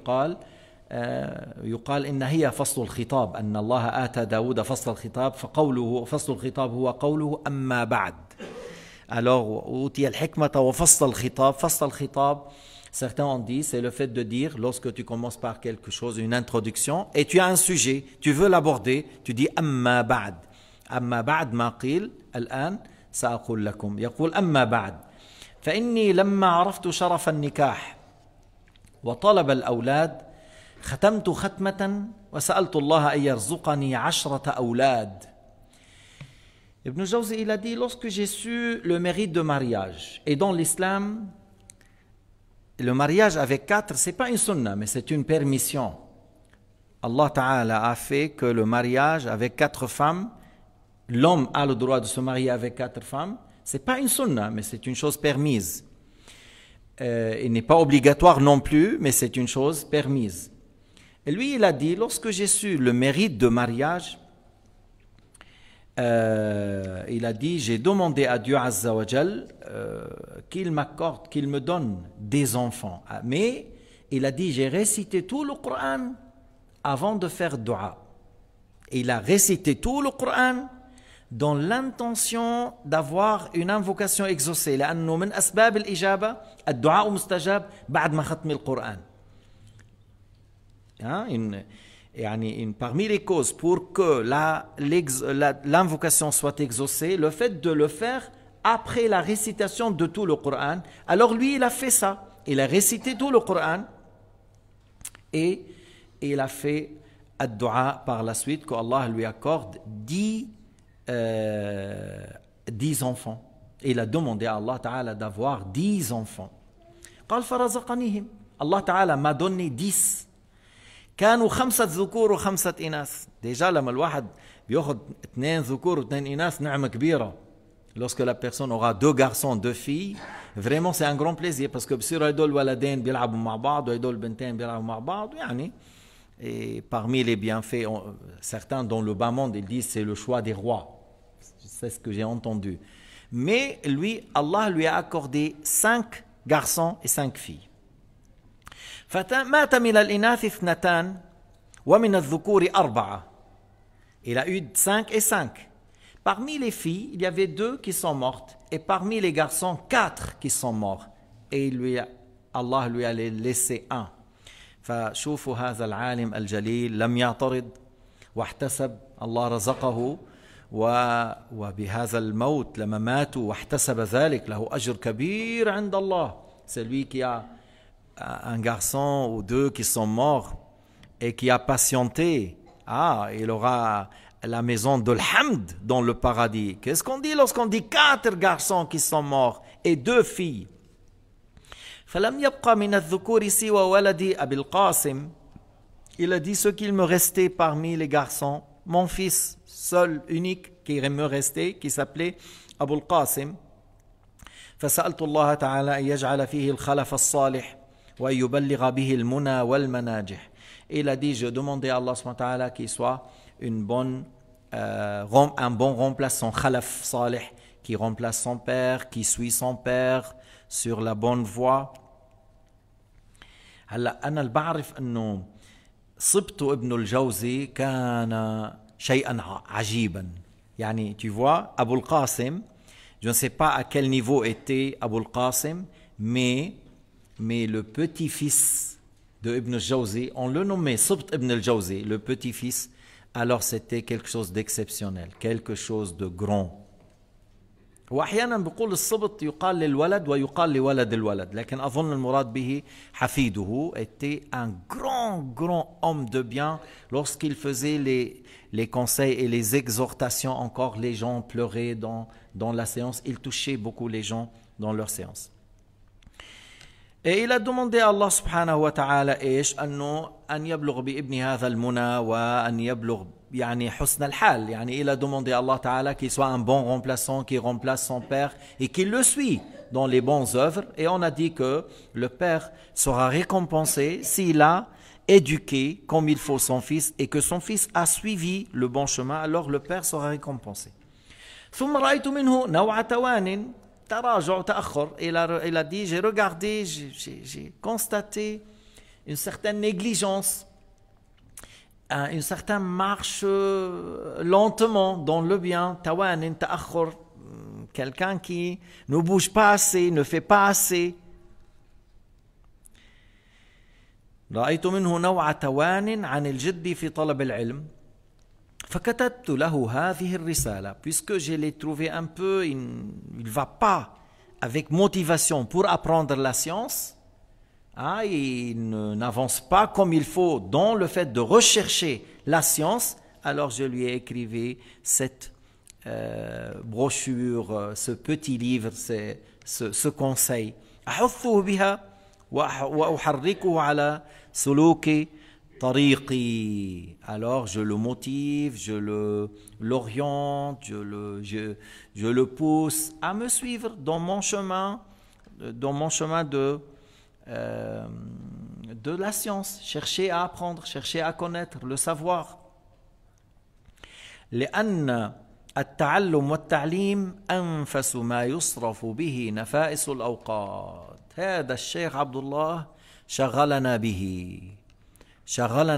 Speaker 1: يقال إن هي فصل الخطاب أن الله آتى داود فصل الخطاب فقوله فصل الخطاب هو قوله أما بعد Alors, أوتي الحكمة وفصل الخطاب فصل الخطاب Certains ont dit, c'est le fait de dire, lorsque tu commences par quelque chose, une introduction, et tu as un sujet, tu veux l'aborder, tu dis Amma ba'd. Amma ba'd ma qil, al-an, sa'akul lakum. Yaqul Amma ba'd. lamma فإني لما »« Wa talab al-awlad » Ibn il a dit, lorsque j'ai su le mérite de mariage, et dans l'islam, le mariage avec quatre, c'est pas une sunna, mais c'est une permission. Allah Ta'ala a fait que le mariage avec quatre femmes, l'homme a le droit de se marier avec quatre femmes, c'est pas une sunna, mais c'est une chose permise. Euh, il n'est pas obligatoire non plus, mais c'est une chose permise lui, il a dit, lorsque j'ai su le mérite de mariage, euh, il a dit, j'ai demandé à Dieu à euh, qu'il m'accorde, qu'il me donne des enfants. Ah, mais il a dit, j'ai récité tout le Coran avant de faire dua. Il a récité tout le Coran dans l'intention d'avoir une invocation exaucée. al-ijaba, ad-dua مستجاب بعد ما ختم Coran. Hein, une, parmi les causes pour que l'invocation soit exaucée, le fait de le faire après la récitation de tout le Coran. Alors lui, il a fait ça. Il a récité tout le Coran et il a fait ad-dua par la suite, que Allah lui accorde dix euh, enfants. Il a demandé à Allah Ta'ala d'avoir dix enfants. Allah Ta'ala m'a donné dix كانوا lorsque la personne aura deux garçons deux filles vraiment c'est un grand plaisir parce que parmi les bienfaits certains dans le bas monde ils disent c'est le choix des rois c'est ce que j'ai entendu mais lui Allah lui a accordé cinq garçons et cinq filles فمات من الإناث اثنتان ومن الذكور أربعة Il a eu cinq et cinq. Parmi les filles, il y avait deux qui sont mortes, et parmi les garçons, quatre qui sont morts. Et il lui a, Allah lui a laissé un. فشوفوا هذا العالم الجليل لم يعترض واحتسب الله رزقه و وبهذا الموت لما ماتوا واحتسب ذلك له أجر كبير عند الله C'est lui qui a un garçon ou deux qui sont morts et qui a patienté, ah, il aura la maison de l'Hamd dans le paradis. Qu'est-ce qu'on dit lorsqu'on dit quatre garçons qui sont morts et deux filles Il a dit ce qu'il me restait parmi les garçons, mon fils seul, unique, qui me restait, qui s'appelait Abul Qasim. فسألت الله تعالى أن يجعل فيه et il a dit, je demandais à Allah qu'il soit une bonne, euh, un bon remplaçant, khalaf salih, qui remplace son père, qui suit son père sur la bonne voie. هلا أنا اللي بعرف إنه صبت ابن الجوزي كان شيئا عجيبا يعني tu vois أبو القاسم je ne sais pas à quel niveau était Abul Qasim mais mais le petit-fils de Ibn al on le nommait Subt Ibn al le petit-fils, alors c'était quelque chose d'exceptionnel, quelque chose de grand. واحيانا بقول الصبط يقال للولد ويقال لولد الولد لكن اظن المراد به حفيده était un grand grand homme de bien lorsqu'il faisait les conseils et les exhortations encore les gens pleuraient dans la séance il touchait beaucoup les gens dans leur séance et il a demandé à Allah subhanahu wa ta'ala il a demandé à Allah ta'ala qu'il soit un bon remplaçant qui remplace son père et qu'il le suit dans les bonnes œuvres et on a dit que le père sera récompensé s'il a éduqué comme il faut son fils et que son fils a suivi le bon chemin alors le père sera récompensé il a, il a dit j'ai regardé j'ai constaté une certaine négligence euh, une certaine marche euh, lentement dans le bien tawanin تاخر hmm, quelqu'un qui ne bouge pas assez ne fait pas assez رأيت منه نوع توان عن الجد في طلب العلم puisque je l'ai trouvé un peu, il ne va pas avec motivation pour apprendre la science, ah, il n'avance pas comme il faut dans le fait de rechercher la science, alors je lui ai écrivé cette euh, brochure, ce petit livre, ce, ce conseil. Tariqi. Alors je le motive, je le l'oriente, je le, je, je le pousse à me suivre dans mon chemin, dans mon chemin de, euh, de la science. Chercher à apprendre, chercher à connaître, le savoir. لأن التعلم والتعليم أنفس ما يصرف به نفائس الأوقات هذا الشيخ عبد الله شغلنا به alors,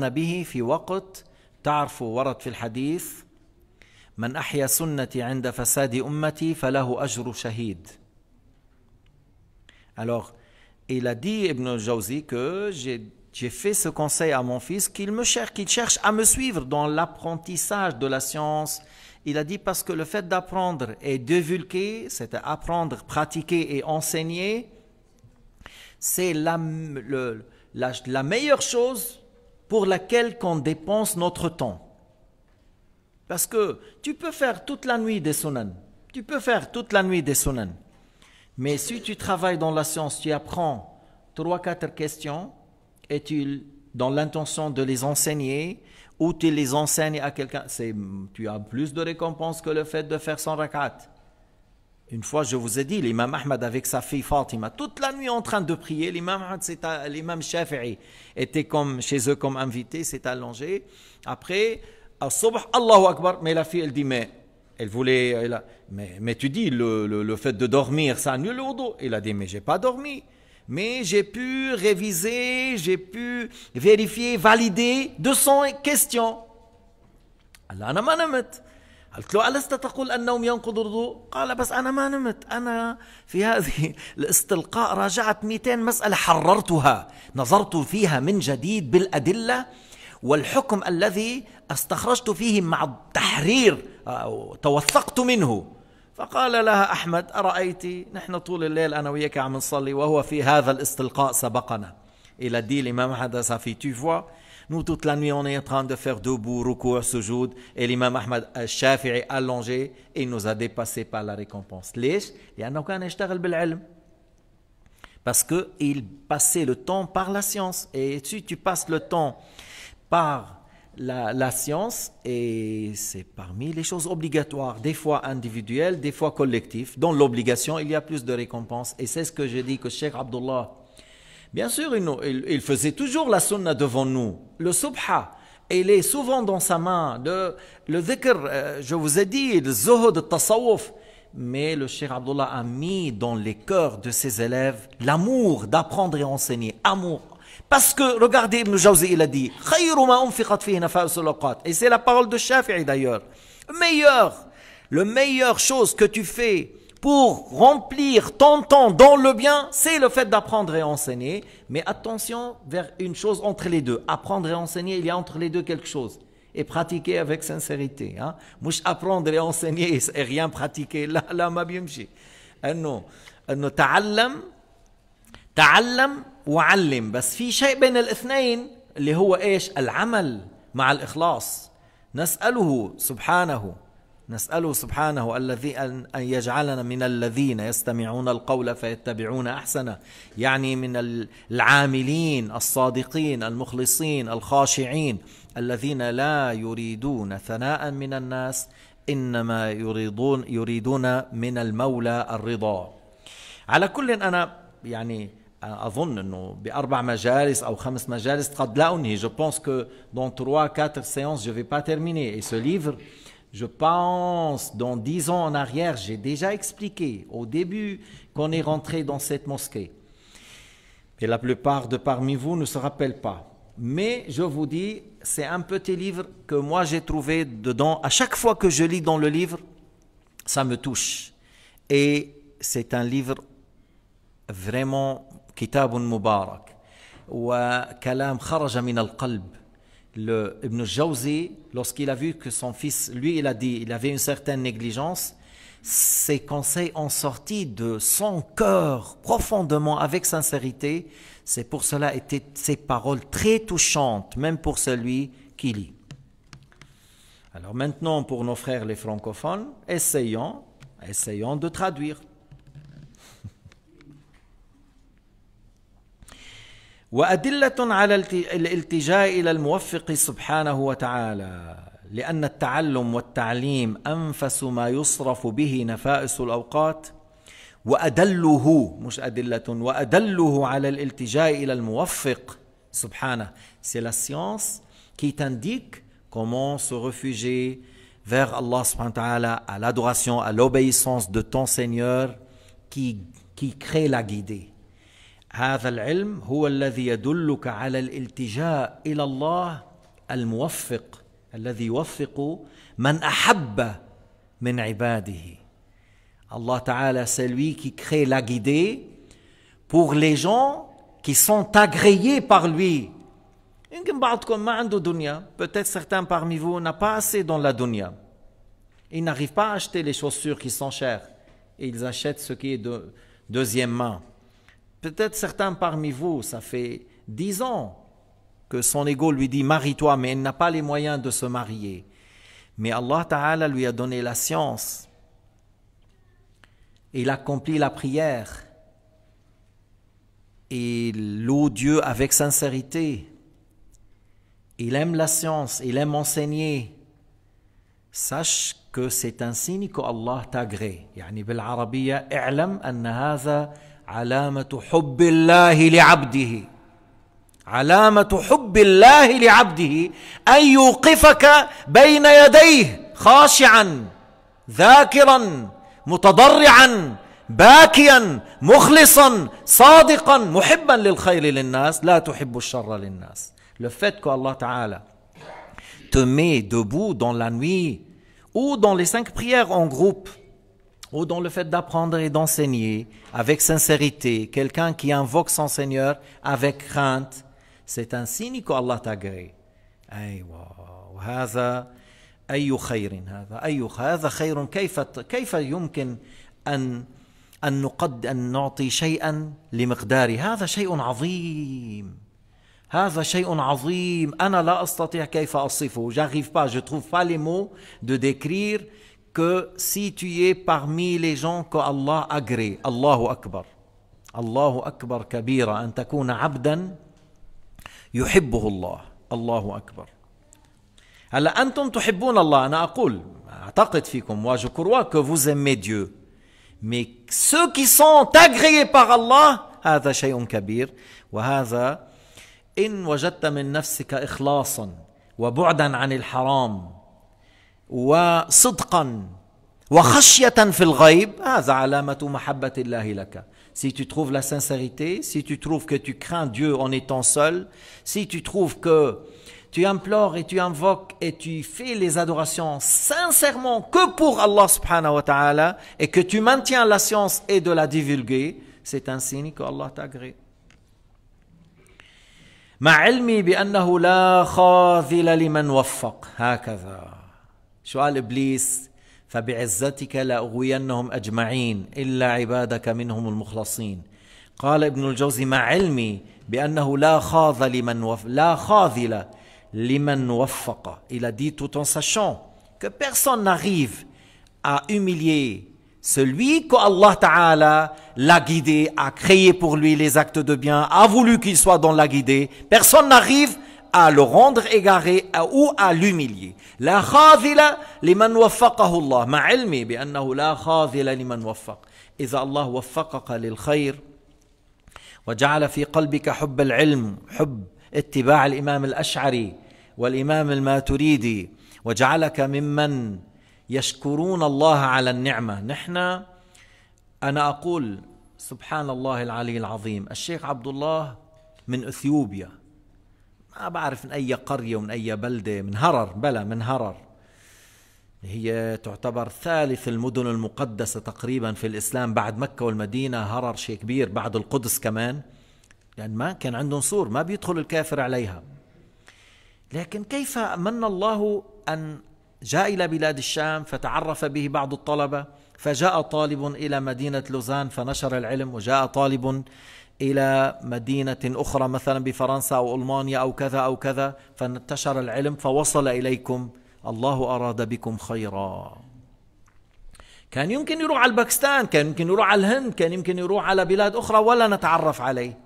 Speaker 1: il a dit, Ibn Jawzi, que j'ai fait ce conseil à mon fils qu'il me cherche, qu'il cherche à me suivre dans l'apprentissage de la science. Il a dit parce que le fait d'apprendre et divulguer, c'est apprendre, pratiquer et enseigner, c'est la, la meilleure chose pour laquelle qu'on dépense notre temps. Parce que tu peux faire toute la nuit des sunan, tu peux faire toute la nuit des sunan. Mais si tu travailles dans la science, tu apprends trois quatre questions et tu dans l'intention de les enseigner ou tu les enseignes à quelqu'un, c'est tu as plus de récompense que le fait de faire son rakat. Une fois, je vous ai dit, l'imam Ahmad avec sa fille Fatima, toute la nuit en train de prier, l'imam l'imam Shafi'i était comme, chez eux comme invité, s'est allongé. Après, à Subh, Allahu Akbar, mais la fille, elle dit, mais elle voulait, mais, tu dis, le, fait de dormir, ça annule le dos. Il a dit, mais j'ai pas dormi. Mais j'ai pu réviser, j'ai pu vérifier, valider 200 questions. Allah قلت له ألست تقول النوم ينقض الوضوء؟ قال بس أنا ما نمت أنا في هذه الاستلقاء راجعت 200 مسألة حررتها نظرت فيها من جديد بالأدلة والحكم الذي استخرجت فيه مع التحرير آه، توثقت منه فقال لها أحمد أرأيت نحن طول الليل أنا وياك عم نصلي وهو في هذا الاستلقاء سبقنا إلى دي ما حدث في تيفوا Nous, toute la nuit, on est en train de faire debout, recours, sujoud, et l'imam Ahmad al-Shafi'i allongé, et il nous a dépassé par la récompense. parce qu'il passait le temps par la science. Et si tu passes le temps par la, science, et c'est parmi les choses obligatoires, des fois individuelles, des fois collectives. Dont l'obligation, il y a plus de récompenses. Et c'est ce que je dis que Cheikh Abdullah Bien sûr, il, faisait toujours la sunna devant nous. Le subha, il est souvent dans sa main. Le, le euh, je vous ai dit, le zuhud, le tasawwuf. Mais le cher Abdullah a mis dans les cœurs de ses élèves l'amour d'apprendre et enseigner. Amour. Parce que, regardez, Ibn Jawzi, il a dit, et c'est la parole de Shafi'i d'ailleurs. Meilleur, le meilleur chose que tu fais pour remplir ton temps dans le bien, c'est le fait d'apprendre et enseigner. Mais attention vers une chose entre les deux. Apprendre et enseigner, il y a entre les deux quelque chose. Et pratiquer avec sincérité. Hein? Mouche apprendre et enseigner et rien pratiquer. Là, là, ma bimchi. Ah non. انه تعلم تعلم وعلم بس في شيء بين الاثنين اللي هو ايش العمل مع الاخلاص Nas'aluhu. سبحانه نسأله سبحانه الذي أن يجعلنا من الذين يستمعون القول فيتبعون أحسنه يعني من العاملين الصادقين المخلصين الخاشعين الذين لا يريدون ثناء من الناس إنما يريدون, يريدون من المولى الرضا على كل أنا يعني اظن انه باربع مجالس او خمس مجالس قد لا انهي جو بونس كو دون 3 كاتر سيونس جو في با تيرميني اي سو ليفر Je pense, dans dix ans en arrière, j'ai déjà expliqué au début qu'on est rentré dans cette mosquée. Et la plupart de parmi vous ne se rappellent pas. Mais je vous dis, c'est un petit livre que moi j'ai trouvé dedans. À chaque fois que je lis dans le livre, ça me touche. Et c'est un livre vraiment kitabun mubarak. وكلام خرج من القلب le, Ibn lorsqu'il a vu que son fils, lui, il a dit, il avait une certaine négligence, ses conseils ont sorti de son cœur profondément, avec sincérité. C'est pour cela étaient ces paroles très touchantes, même pour celui qui lit. Alors maintenant, pour nos frères les francophones, essayons, essayons de traduire. وادله على الالتجاء الى الموفق سبحانه وتعالى لان التعلم والتعليم انفس ما يصرف به نفائس الاوقات وادله مش ادله وادله على الالتجاء الى الموفق سبحانه سي لا سيونس كي تنديك كومون سو ريفوجي فيغ الله سبحانه وتعالى à l'adoration, à l'obéissance de ton Seigneur qui, qui crée la guidée. هذا العلم هو الذي يدلك على الالتجاء الى الله الموفق الذي يوفق من احب من عباده Allah تعالى c'est lui qui crée la guidée pour les gens qui sont agréés par lui. Peut-être certains parmi vous n'ont pas assez dans la dunya. Ils n'arrivent pas à acheter les chaussures qui sont chères. et Ils achètent ce qui est de deuxième main. Peut-être certains parmi vous, ça fait dix ans que son ego lui dit marie-toi, mais il n'a pas les moyens de se marier. Mais Allah Ta'ala lui a donné la science. Il accomplit la prière. Il loue Dieu avec sincérité. Il aime la science, il aime enseigner. Sache que c'est un signe que Allah t'a علامه حب الله لعبده علامه حب الله لعبده ان يوقفك بين يديه خاشعا ذاكرا متضرعا باكيا مخلصا صادقا محبا للخير للناس لا تحب الشر للناس le fait que Allah Ta'ala te met debout dans la nuit ou dans les cinq prières en groupe ou dans le fait d'apprendre et d'enseigner avec sincérité, quelqu'un qui invoque son Seigneur avec crainte, c'est un signe qu'Allah t'a agréé. وهذا أي خير هذا أي هذا خير كيف كيف يمكن أن أن نقد أن نعطي شيئا لمقداره هذا شيء عظيم هذا شيء عظيم أنا لا أستطيع كيف أصفه j'arrive pas je trouve pas les mots de décrire que si tu es parmi les gens que Allah agrée, Allahu Akbar, Allahu Akbar kabira, an takuna abdan yuhibbuhu Allah. Allahu Akbar. Alors, أنتم tuhibbun Allah, ana أقول أعتقد fikum wa je crois que vous aimez Dieu mais ceux qui sont agréés par Allah هذا شيء كبير وهذا إن وجدت من نفسك إخلاصا وبعدا عن الحرام si tu trouves la sincérité, si tu trouves que tu crains Dieu en étant seul, si tu trouves que tu implores et tu invoques et tu fais les adorations sincèrement que pour Allah subhanahu wa ta'ala et que tu maintiens la science et de la divulguer, c'est un signe que Allah t'agrée. Il a dit tout en sachant que personne n'arrive à humilier celui que Allah Ta'ala l'a guidé, a créé pour lui les actes de bien, a voulu qu'il soit dans la guidée. Personne n'arrive à le rendre égaré ou à l'humilier. La khazila liman waffaqahu Allah. مع علمي بأنه لا خاذل لمن وفق. إذا الله وفقك للخير وجعل في قلبك حب العلم، حب اتباع الإمام الأشعري والإمام الماتريدي وجعلك ممن يشكرون الله على النعمة. نحن أنا أقول سبحان الله العلي العظيم، الشيخ عبد الله من اثيوبيا ما بعرف من أي قرية ومن أي بلدة من هرر بلا من هرر هي تعتبر ثالث المدن المقدسة تقريبا في الإسلام بعد مكة والمدينة هرر شيء كبير بعد القدس كمان لأن يعني ما كان عندهم سور ما بيدخل الكافر عليها لكن كيف من الله أن جاء إلى بلاد الشام فتعرف به بعض الطلبة فجاء طالب إلى مدينة لوزان فنشر العلم وجاء طالب الى مدينه اخرى مثلا بفرنسا او المانيا او كذا او كذا فانتشر العلم فوصل اليكم الله اراد بكم خيرا كان يمكن يروح على الباكستان كان يمكن يروح على الهند كان يمكن يروح على بلاد اخرى ولا نتعرف عليه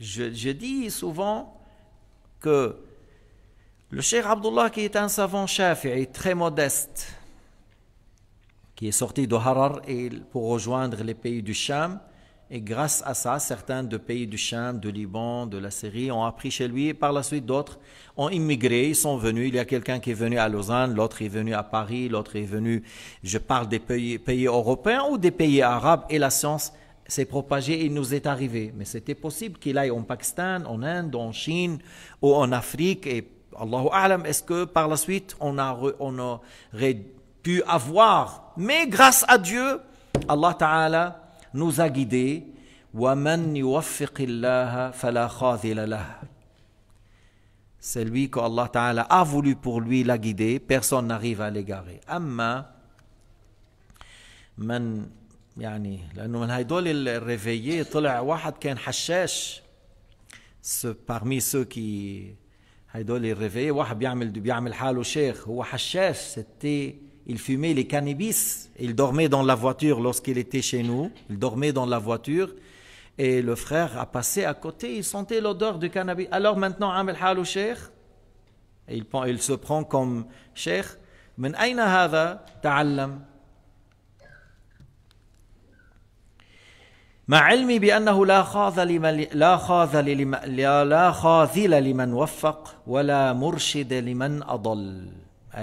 Speaker 1: je, je dis souvent que le cheikh Abdullah qui est un savant shafi'i très modeste qui est sorti de Harar et pour rejoindre les pays du Sham Et grâce à ça, certains de pays du Chine, du Liban, de la Syrie ont appris chez lui. Et par la suite, d'autres ont immigré, ils sont venus. Il y a quelqu'un qui est venu à Lausanne, l'autre est venu à Paris, l'autre est venu, je parle des pays, pays européens ou des pays arabes. Et la science s'est propagée et nous est arrivée. Mais c'était possible qu'il aille en Pakistan, en Inde, en Chine ou en Afrique. Et Allahu A'lam, est-ce que par la suite, on, a, on aurait pu avoir Mais grâce à Dieu, Allah Ta'ala nous a guidés. C'est lui que Allah Ta'ala a voulu pour lui la guider, personne n'arrive à l'égarer. Amma, من يعني لانه من هدول الريفيي طلع واحد كان حشاش parmi ceux qui réveillé, الريفيي واحد بيعمل بيعمل حاله شيخ هو حشاش c'était il fumait les cannabis, il dormait dans la voiture lorsqu'il était chez nous, il dormait dans la voiture, et le frère a passé à côté, il sentait l'odeur du cannabis. Alors maintenant, Amel Halou il, il se prend comme cher. من هذا تعلم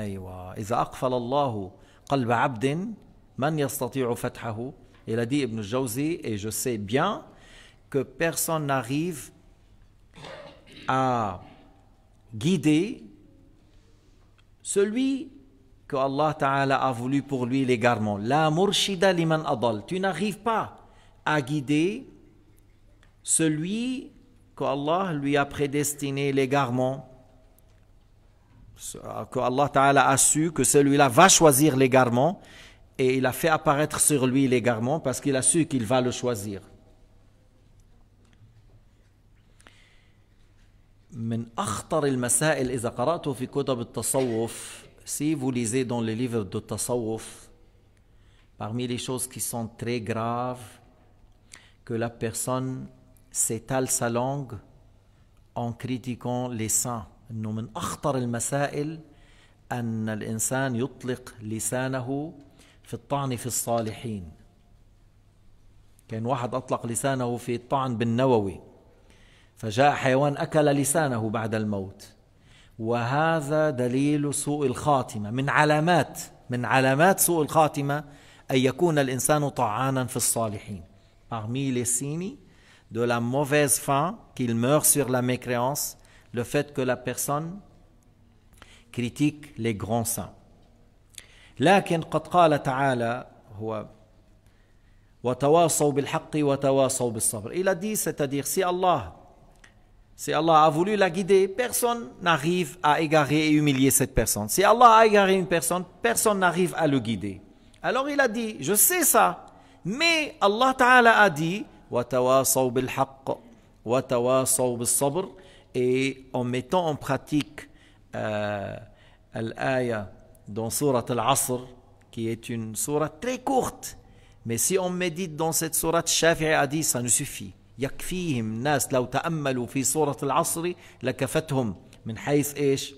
Speaker 1: il a dit Jawzi, et je sais bien que personne n'arrive à guider celui que Allah Ta'ala a voulu pour lui l'égarement. La Tu n'arrives pas à guider celui que Allah lui a prédestiné l'égarement que Allah Ta'ala a su que celui-là va choisir l'égarement et il a fait apparaître sur lui l'égarement parce qu'il a su qu'il va le choisir. si vous lisez dans les livres de tasawwuf parmi les choses qui sont très graves que la personne s'étale sa langue en critiquant les saints انه من اخطر المسائل ان الانسان يطلق لسانه في الطعن في الصالحين كان واحد اطلق لسانه في الطعن بالنووي فجاء حيوان اكل لسانه بعد الموت وهذا دليل سوء الخاتمه من علامات من علامات سوء الخاتمه ان يكون الانسان طعانا في الصالحين parmi les signes de la mauvaise fin qu'il meurt sur la mécréance le fait que la personne critique les grands saints. لكن قد قال تعالى هو بالحق بالصبر. Il a dit, c'est-à-dire, si Allah, si Allah a voulu la guider, personne n'arrive à égarer et humilier cette personne. Si Allah a égaré une personne, personne n'arrive à le guider. Alors il a dit, je sais ça, mais Allah Ta'ala a dit, بالحق بالصبر et en mettant en pratique euh, l'aïa dans Surat al-Asr, qui est une surat très courte, mais si on médite dans cette surat, Shafi'i a dit, ça nous suffit. يكفيهم ناس لو تأملوا في سورة العصر لكفتهم من حيث إيش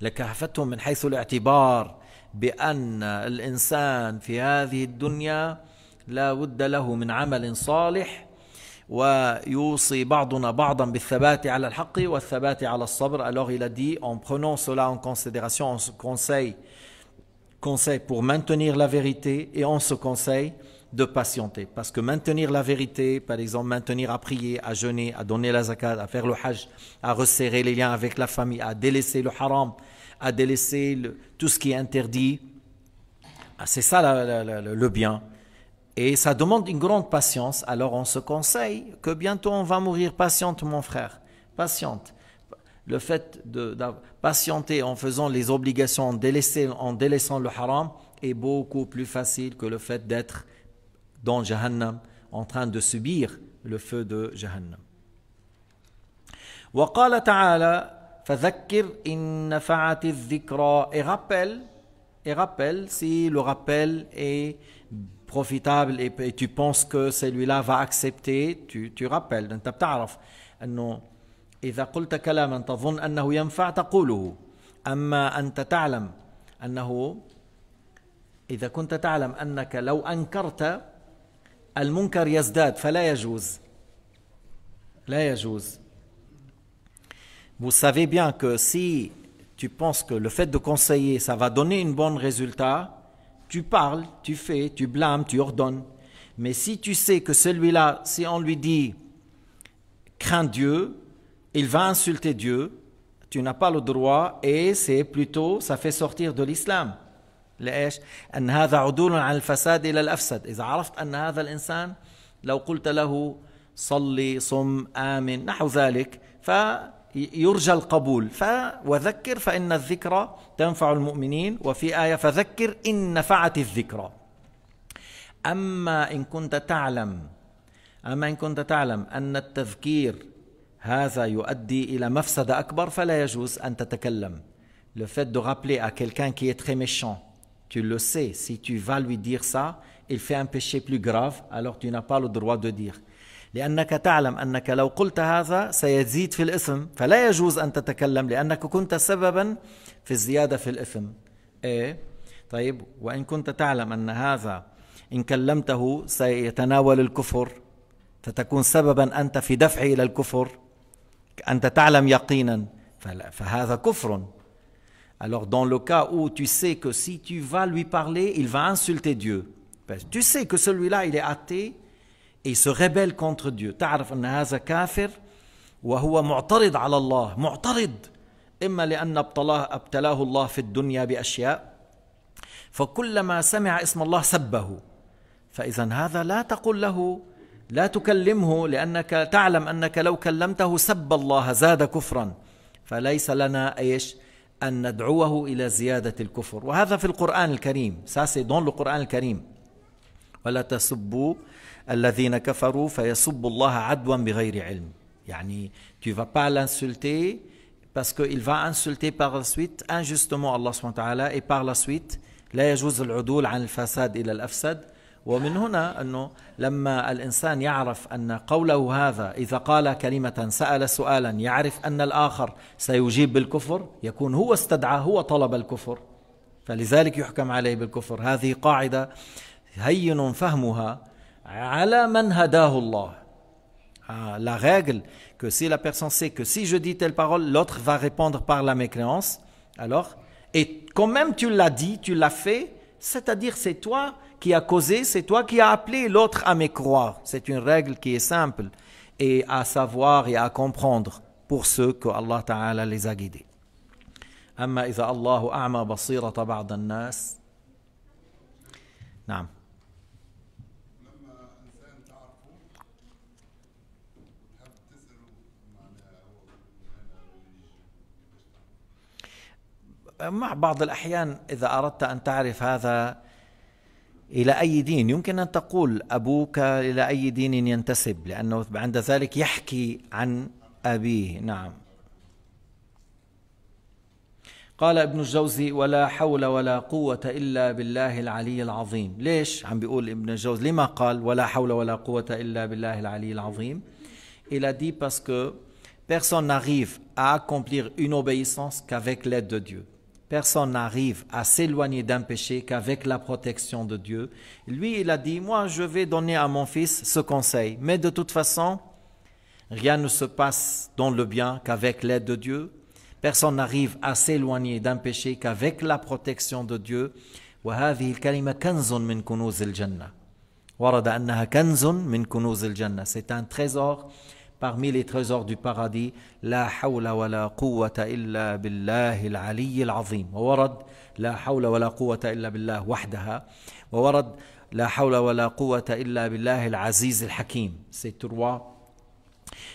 Speaker 1: لكفتهم من حيث الاعتبار بأن الإنسان في هذه الدنيا لا بد له من عمل صالح Alors il a dit, en prenant cela en considération, on se conseille, pour maintenir la vérité et on se conseille de patienter. Parce que maintenir la vérité, par exemple, maintenir à prier, à jeûner, à donner la zakat, à faire le hajj, à resserrer les liens avec la famille, à délaisser le haram, à délaisser tout ce qui est interdit, ah, c'est ça le bien. Et ça demande une grande patience. Alors on se conseille que bientôt on va mourir. Patiente, mon frère. Patiente. Le fait de, patienter en faisant les obligations, en, délaissant, le haram, est beaucoup plus facile que le fait d'être dans Jahannam, en train de subir le feu de Jahannam. et rappelle et rappelle si le rappel est profitable et, tu penses que celui-là va accepter, tu, tu rappelles. Vous savez bien que si tu penses que le fait de conseiller, ça va donner un bon résultat, tu parles, tu fais, tu blâmes, tu ordonnes. Mais si tu sais que celui-là, si on lui dit crains Dieu, il va insulter Dieu, tu n'as pas le droit et c'est plutôt, ça fait sortir de l'islam. يرجى القبول ف وذكر فإن الذكرى تنفع المؤمنين وفي آية فذكر إن نفعت الذكرى أما إن كنت تعلم أما إن كنت تعلم أن التذكير هذا يؤدي إلى مفسدة أكبر فلا يجوز أن تتكلم le fait de rappeler à quelqu'un qui est très méchant tu le sais si tu vas lui dire ça il fait un péché plus grave alors tu n'as pas le droit de dire لأنك تعلم أنك لو قلت هذا سيزيد في الإثم فلا يجوز أن تتكلم لأنك كنت سببا في الزيادة في الإثم إيه؟ طيب وإن كنت تعلم أن هذا إن كلمته سيتناول الكفر فتكون سببا أنت في دفعه إلى الكفر أنت تعلم يقينا فهذا كفر Alors dans le cas où tu sais que si tu vas lui parler, il va insulter Dieu. Tu sais que celui-là, il est athée, اي سو ريبيل كونتر ديو تعرف ان هذا كافر وهو معترض على الله معترض اما لان ابتلاه ابتلاه الله في الدنيا باشياء فكلما سمع اسم الله سبه فاذا هذا لا تقل له لا تكلمه لانك تعلم انك لو كلمته سب الله زاد كفرا فليس لنا ايش ان ندعوه الى زياده الكفر وهذا في القران الكريم ساسي دون القران الكريم ولا تسبوا الذين كفروا فيسبوا الله عدوا بغير علم يعني tu vas pas l'insulter parce qu'il va insulter par la suite injustement Allah subhanahu wa ta'ala et par la suite لا يجوز العدول عن الفساد إلى الأفسد ومن هنا أنه لما الإنسان يعرف أن قوله هذا إذا قال كلمة سأل سؤالا يعرف أن الآخر سيجيب بالكفر يكون هو استدعى هو طلب الكفر فلذلك يحكم عليه بالكفر هذه قاعدة Ah, la règle que si la personne sait que si je dis telle parole l'autre va répondre par la mécréance alors et quand même tu l'as dit tu l'as fait c'est-à-dire c'est toi qui as causé c'est toi qui as appelé l'autre à mécroire c'est une règle qui est simple et à savoir et à comprendre pour ceux que Allah Ta'ala les a guidés مع بعض الأحيان إذا أردت أن تعرف هذا إلى أي دين يمكن أن تقول أبوك إلى أي دين ينتسب لأنه عند ذلك يحكي عن أبيه نعم قال ابن الجوزي ولا حول ولا قوة إلا بالله العلي العظيم ليش عم بيقول ابن الجوزي لما قال ولا حول ولا قوة إلا بالله العلي العظيم Il a dit parce que personne n'arrive à accomplir une obéissance qu'avec l'aide de Dieu. Personne n'arrive à s'éloigner d'un péché qu'avec la protection de Dieu. Lui, il a dit, moi, je vais donner à mon fils ce conseil. Mais de toute façon, rien ne se passe dans le bien qu'avec l'aide de Dieu. Personne n'arrive à s'éloigner d'un péché qu'avec la protection de Dieu. c'est un trésor parmi les trésors du paradis لا حول ولا قوة إلا بالله العلي العظيم وورد لا حول ولا قوة إلا بالله وحدها وورد لا حول ولا قوة إلا بالله العزيز الحكيم C'est trois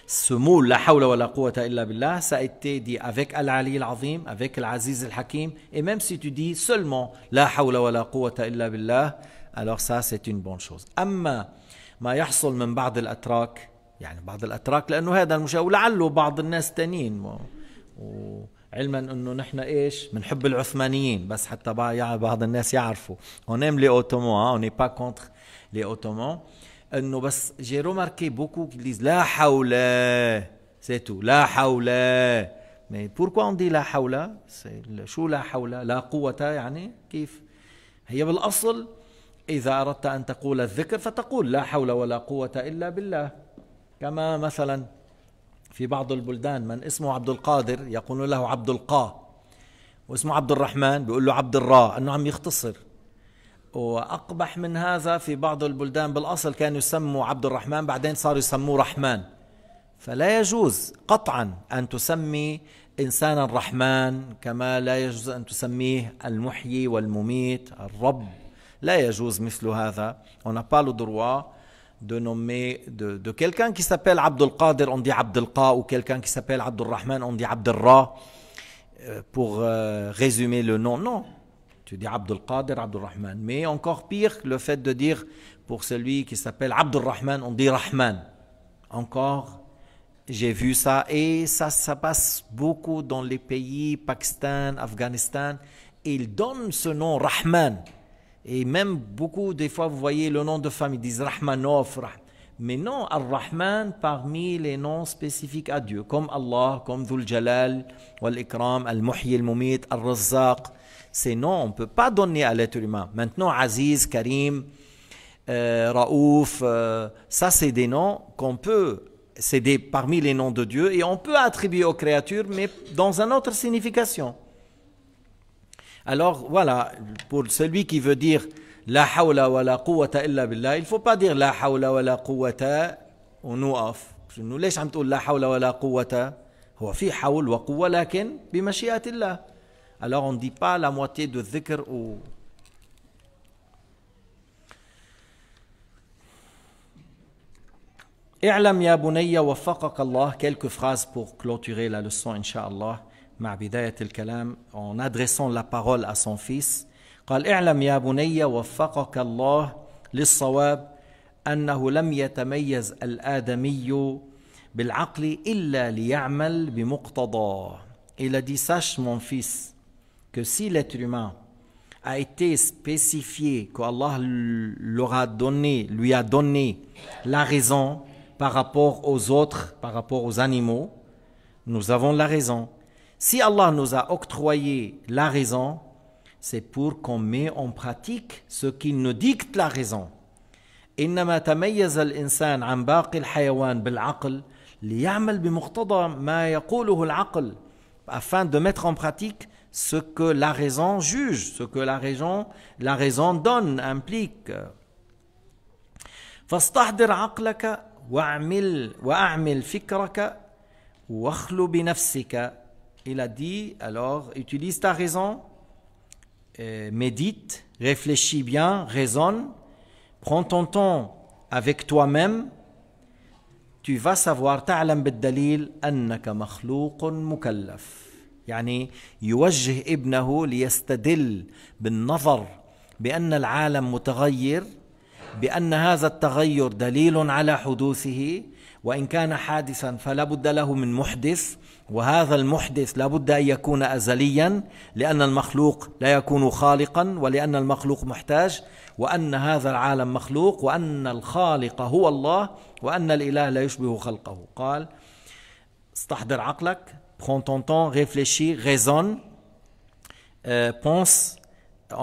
Speaker 1: Ce mot, la hawla wa la quwwata illa billah, ça a été dit avec Al-Ali al-Azim, avec Al-Aziz al-Hakim. Et même si tu dis seulement la hawla wa la quwwata illa billah, alors ça c'est une bonne chose. Amma ma yahsul min ba'd al-atrak, يعني بعض الاتراك لانه هذا المشا ولعله بعض الناس تانيين وعلما انه نحن ايش بنحب العثمانيين بس حتى بعض الناس يعرفوا اون aime لي اوتومون on n'est pas contre les انه بس جيرو ماركي بوكو qui لا حول سيتو لا حول مي بوركو اون دي لا حول شو لا حول لا قوة يعني كيف هي بالاصل إذا أردت أن تقول الذكر فتقول لا حول ولا قوة إلا بالله كما مثلا في بعض البلدان من اسمه عبد القادر يقولون له عبد القا واسمه عبد الرحمن بيقول له عبد الراء انه عم يختصر واقبح من هذا في بعض البلدان بالاصل كانوا يسموا عبد الرحمن بعدين صاروا يسموه رحمن فلا يجوز قطعا ان تسمي انسانا رحمن كما لا يجوز ان تسميه المحيي والمميت الرب لا يجوز مثل هذا on n'a pas le droit de nommer de, de quelqu'un qui s'appelle Abdul Qadir, on dit Abdul Qa, ou quelqu'un qui s'appelle Abdul Rahman, on dit Abdul Ra, euh, pour euh, résumer le nom. Non, tu dis Abdul Qadir, Abdul Rahman. Mais encore pire le fait de dire pour celui qui s'appelle Abdul Rahman, on dit Rahman. Encore, j'ai vu ça et ça, ça passe beaucoup dans les pays, Pakistan, Afghanistan. Ils donnent ce nom Rahman. Et même beaucoup, des fois, vous voyez le nom de famille, ils disent Mais non, Ar-Rahman parmi les noms spécifiques à Dieu, comme Allah, comme Dhul Jalal, Wal-Ikram, Al-Muhyi, Al-Mumit, Al-Razzaq. Ces noms, on ne peut pas donner à l'être humain. Maintenant, Aziz, Karim, euh, Raouf, euh, ça, c'est des noms qu'on peut, c'est parmi les noms de Dieu, et on peut attribuer aux créatures, mais dans un autre signification. Alors voilà, pour celui qui veut dire la hawla wa la quwata illa billah, il ne faut pas dire la hawla wa la quwwata, on off. انه ليش عم تقول la حول ولا قوة؟ هو في حول وقوة لكن بمشيئة الله. Alors on ne dit pas la moitié de dhikr ou اعلم يا بني وفقك الله quelques phrases pour clôturer la leçon inshallah en adressant la parole à son fils قال يا بني وفقك الله للصواب لم يتميز بالعقل ليعمل Il a dit sache mon fils que si l'être humain a été spécifié, que Allah donné, lui a donné la raison par rapport aux autres, par rapport aux animaux, nous avons la raison. Si Allah nous a octroyé la raison, c'est pour qu'on met en pratique ce qu'il nous dicte la raison. إنما تميز الإنسان عن باقي الحيوان بالعقل ليعمل بمقتضى ما يقوله العقل afin de mettre en pratique ce que la raison juge, ce que la raison, la raison donne, implique. فاستحضر عقلك واعمل وأعمل فكرك واخلو بنفسك il a dit alors, utilise ta raison, euh, médite, réfléchis bien, raisonne, prends ton temps avec toi-même, tu vas savoir, تعلم بالدليل أنك مخلوق مكلف. يعني يوجه ابنه ليستدل بالنظر بأن العالم متغير بأن هذا التغير دليل على حدوثه وإن كان حادثا فلا بد له من محدث وهذا المحدث لابد ان يكون ازليا لان المخلوق لا يكون خالقا ولان المخلوق محتاج وان هذا العالم مخلوق وان الخالق هو الله وان الاله لا يشبه خلقه قال استحضر عقلك prends ton temps réfléchis raisonne euh, pense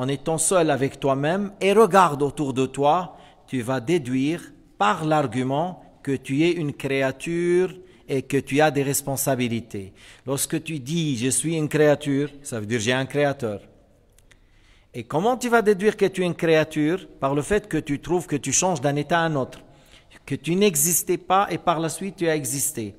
Speaker 1: en étant seul avec toi-même et regarde autour de toi tu vas déduire par l'argument que tu es une créature et que tu as des responsabilités. Lorsque tu dis je suis une créature, ça veut dire j'ai un créateur. Et comment tu vas déduire que tu es une créature Par le fait que tu trouves que tu changes d'un état à un autre, que tu n'existais pas et par la suite tu as existé.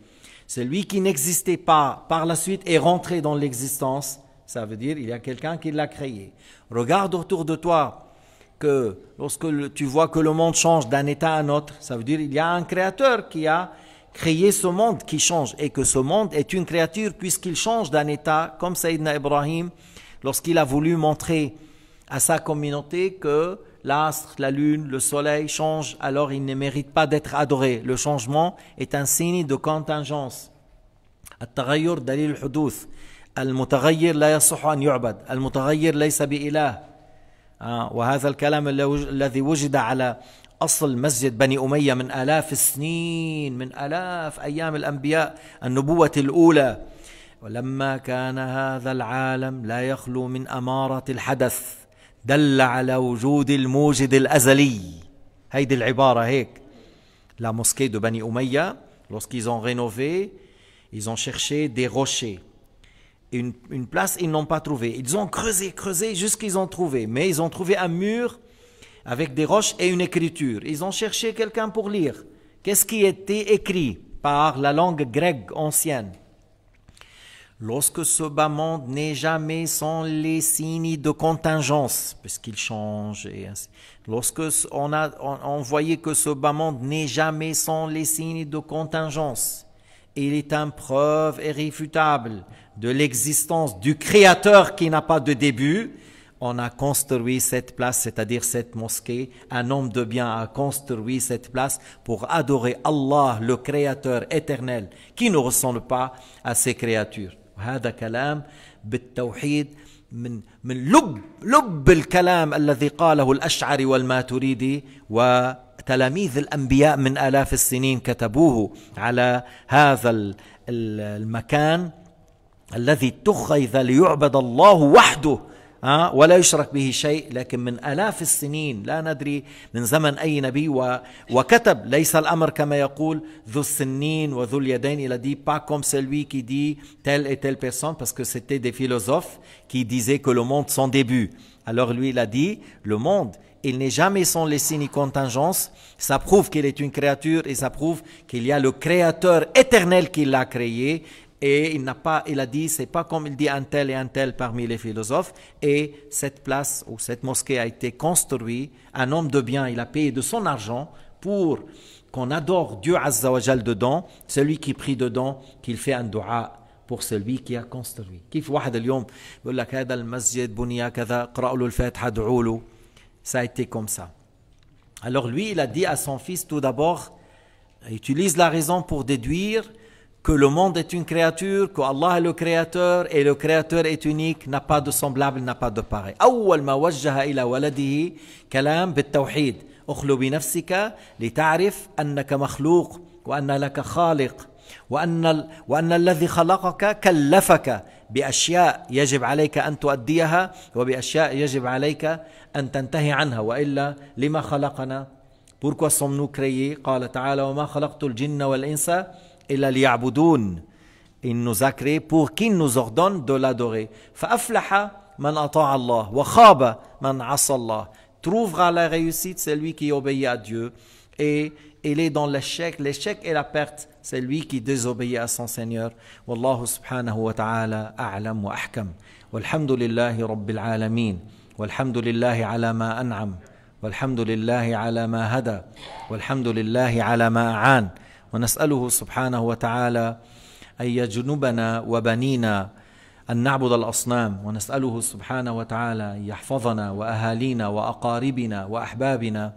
Speaker 1: Celui qui n'existait pas par la suite est rentré dans l'existence, ça veut dire il y a quelqu'un qui l'a créé. Regarde autour de toi que lorsque tu vois que le monde change d'un état à un autre, ça veut dire il y a un créateur qui a créer ce monde qui change et que ce monde est une créature puisqu'il change d'un état, comme Sayyidina Ibrahim, lorsqu'il a voulu montrer à sa communauté que l'astre, la lune, le soleil changent, alors il ne mérite pas d'être adoré. Le changement est un signe de contingence. أصل مسجد بني أمية من آلاف السنين من آلاف أيام الأنبياء النبوة الأولى ولما كان هذا العالم لا يخلو من أمارة الحدث دل على وجود الموجد الأزلي هيدي العبارة هيك لا موسكي دو بني أمية lorsqu'ils ont rénové ils ont cherché des rochers une, une place ils n'ont pas trouvé ils ont creusé creusé jusqu'ils ont trouvé mais ils ont trouvé un mur avec des roches et une écriture. Ils ont cherché quelqu'un pour lire. Qu'est-ce qui était écrit par la langue grecque ancienne Lorsque ce bas monde n'est jamais sans les signes de contingence, puisqu'il change. Et ainsi. Lorsque on a on, voyait que ce bas monde n'est jamais sans les signes de contingence, il est une preuve irréfutable de l'existence du Créateur qui n'a pas de début on a construit cette place, c'est-à-dire cette mosquée. Un homme de bien a construit cette place pour adorer Allah, le Créateur éternel, qui ne ressemble pas à ses créatures. هذا كلام بالتوحيد من من لب لب الكلام الذي قاله الاشعري والماتريدي وتلاميذ الانبياء من الاف السنين كتبوه على هذا المكان الذي اتخذ ليعبد الله وحده il a il pas comme celui qui dit telle et telle personne parce que c'était des philosophes qui disaient que le monde son début alors lui il a dit le monde il n'est jamais sans les ni contingence. Ça prouve qu'il est une créature et ça prouve qu'il y a le Créateur éternel qui l'a créé et il n'a pas, il a dit, c'est pas comme il dit un tel et un tel parmi les philosophes. Et cette place ou cette mosquée a été construite. Un homme de bien, il a payé de son argent pour qu'on adore Dieu Azzawajal dedans. Celui qui prie dedans, qu'il fait un dua pour celui qui a construit. كيف واحد اليوم لك هذا المسجد كذا Ça a été comme ça. Alors lui, il a dit à son fils tout d'abord, utilise la raison pour déduire que le monde est une créature, que Allah est le créateur et le créateur est unique, n'a pas de semblable, n'a pas de pareil. أول ما وجه إلى ولده كلام بالتوحيد اخلو بنفسك لتعرف أنك مخلوق وأن لك خالق وأن, وأن الذي خلقك كلفك بأشياء يجب عليك أن تؤديها وبأشياء يجب عليك أن تنتهي عنها وإلا لما خلقنا بوركوا sommes كريي قال تعالى وما خلقت الجن والإنس إلا ليعبدون إن نذكره pour qui nous ordonne de فأفلح من أطاع الله وخاب من عصى الله تروف la réussite celui qui obéit à Dieu et il est dans l'échec l'échec et la perte celui qui désobéit à son Seigneur والله سبحانه وتعالى أعلم وأحكم والحمد لله رب العالمين والحمد لله على ما أنعم والحمد لله على ما هدى والحمد لله على ما أعان ونسأله سبحانه وتعالى أن يجنبنا وبنينا أن نعبد الأصنام ونسأله سبحانه وتعالى أن يحفظنا وأهالينا وأقاربنا وأحبابنا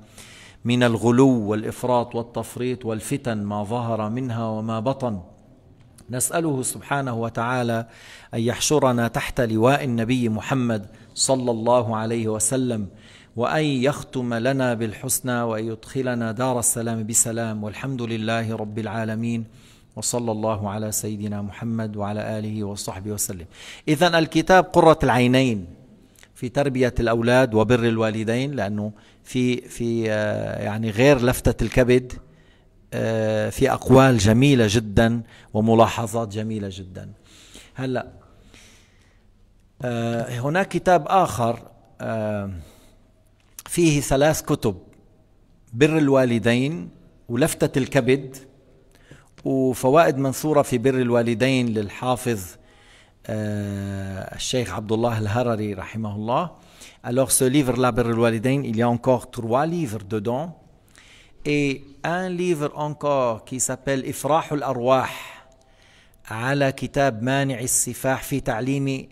Speaker 1: من الغلو والإفراط والتفريط والفتن ما ظهر منها وما بطن نسأله سبحانه وتعالى أن يحشرنا تحت لواء النبي محمد صلى الله عليه وسلم وأن يختم لنا بالحسنى وأن يدخلنا دار السلام بسلام والحمد لله رب العالمين وصلى الله على سيدنا محمد وعلى آله وصحبه وسلم إذا الكتاب قرة العينين في تربية الأولاد وبر الوالدين لأنه في في آه، يعني غير لفتة الكبد آه، في أقوال جميلة جدا وملاحظات جميلة جدا هلا آه، هناك كتاب آخر فيه ثلاث كتب بر الوالدين ولفتة الكبد وفوائد منصورة في بر الوالدين للحافظ آه، الشيخ عبد الله الهرري رحمه الله Alors ce livre-là, بر الوالدين, il y a encore trois livres dedans et un livre encore qui s'appelle إفراح الأرواح على كتاب مانع السفاح في تعليم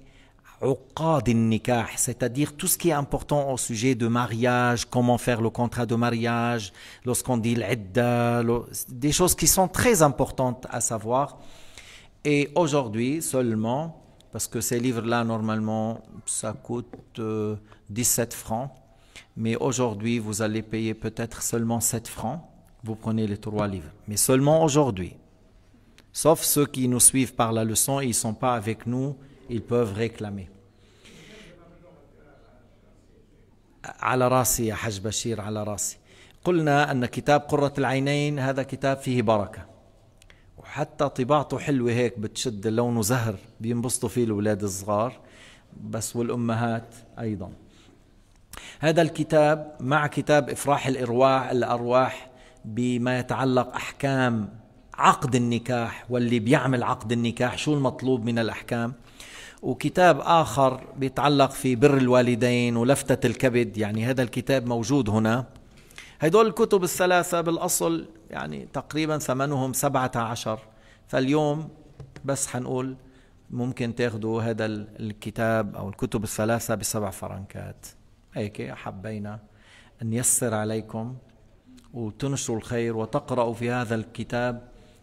Speaker 1: c'est-à-dire tout ce qui est important au sujet de mariage, comment faire le contrat de mariage, lorsqu'on dit l'idda, des choses qui sont très importantes à savoir. Et aujourd'hui seulement, parce que ces livres-là, normalement, ça coûte 17 euh, francs, mais aujourd'hui, vous allez payer peut-être seulement 7 francs, vous prenez les trois livres, mais seulement aujourd'hui. Sauf ceux qui nous suivent par la leçon, ils ne sont pas avec nous ils peuvent réclamer. على راسي يا حج بشير على راسي قلنا أن كتاب قرة العينين هذا كتاب فيه بركة وحتى طباعته حلوة هيك بتشد لونه زهر بينبسطوا فيه الأولاد الصغار بس والأمهات أيضا هذا الكتاب مع كتاب إفراح الإرواح الأرواح بما يتعلق أحكام عقد النكاح واللي بيعمل عقد النكاح شو المطلوب من الأحكام وكتاب آخر بيتعلق في بر الوالدين ولفتة الكبد يعني هذا الكتاب موجود هنا هدول الكتب الثلاثة بالأصل يعني تقريبا ثمنهم سبعة عشر فاليوم بس حنقول ممكن تاخذوا هذا الكتاب أو الكتب الثلاثة بسبع فرنكات هيك حبينا أن يسر عليكم وتنشروا الخير وتقرأوا في هذا الكتاب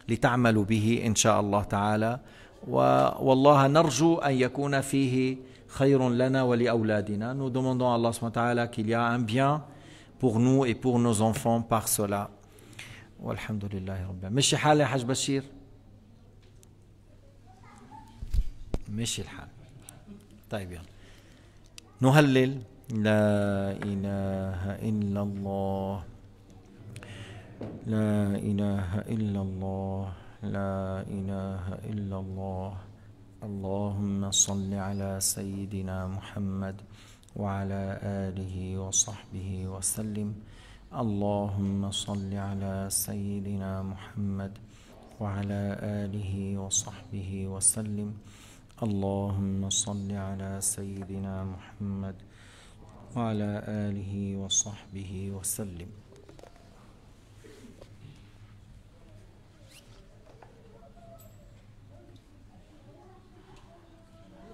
Speaker 1: لتعملوا به إن شاء الله تعالى والله نرجو أن يكون فيه خير لنا ولأولادنا nous demandons à Allah subhanahu wa ta'ala qu'il y a un bien pour nous et pour nos enfants par cela والحمد لله رب العالمين مشي حالي يا حاج بشير مشي الحال طيب يلا نهلل لا إله إلا الله لا إله إلا الله لا إله إلا الله اللهم صل على سيدنا محمد وعلى آله وصحبه وسلم اللهم صل على سيدنا محمد وعلى آله وصحبه وسلم اللهم صل على سيدنا محمد وعلى آله وصحبه وسلم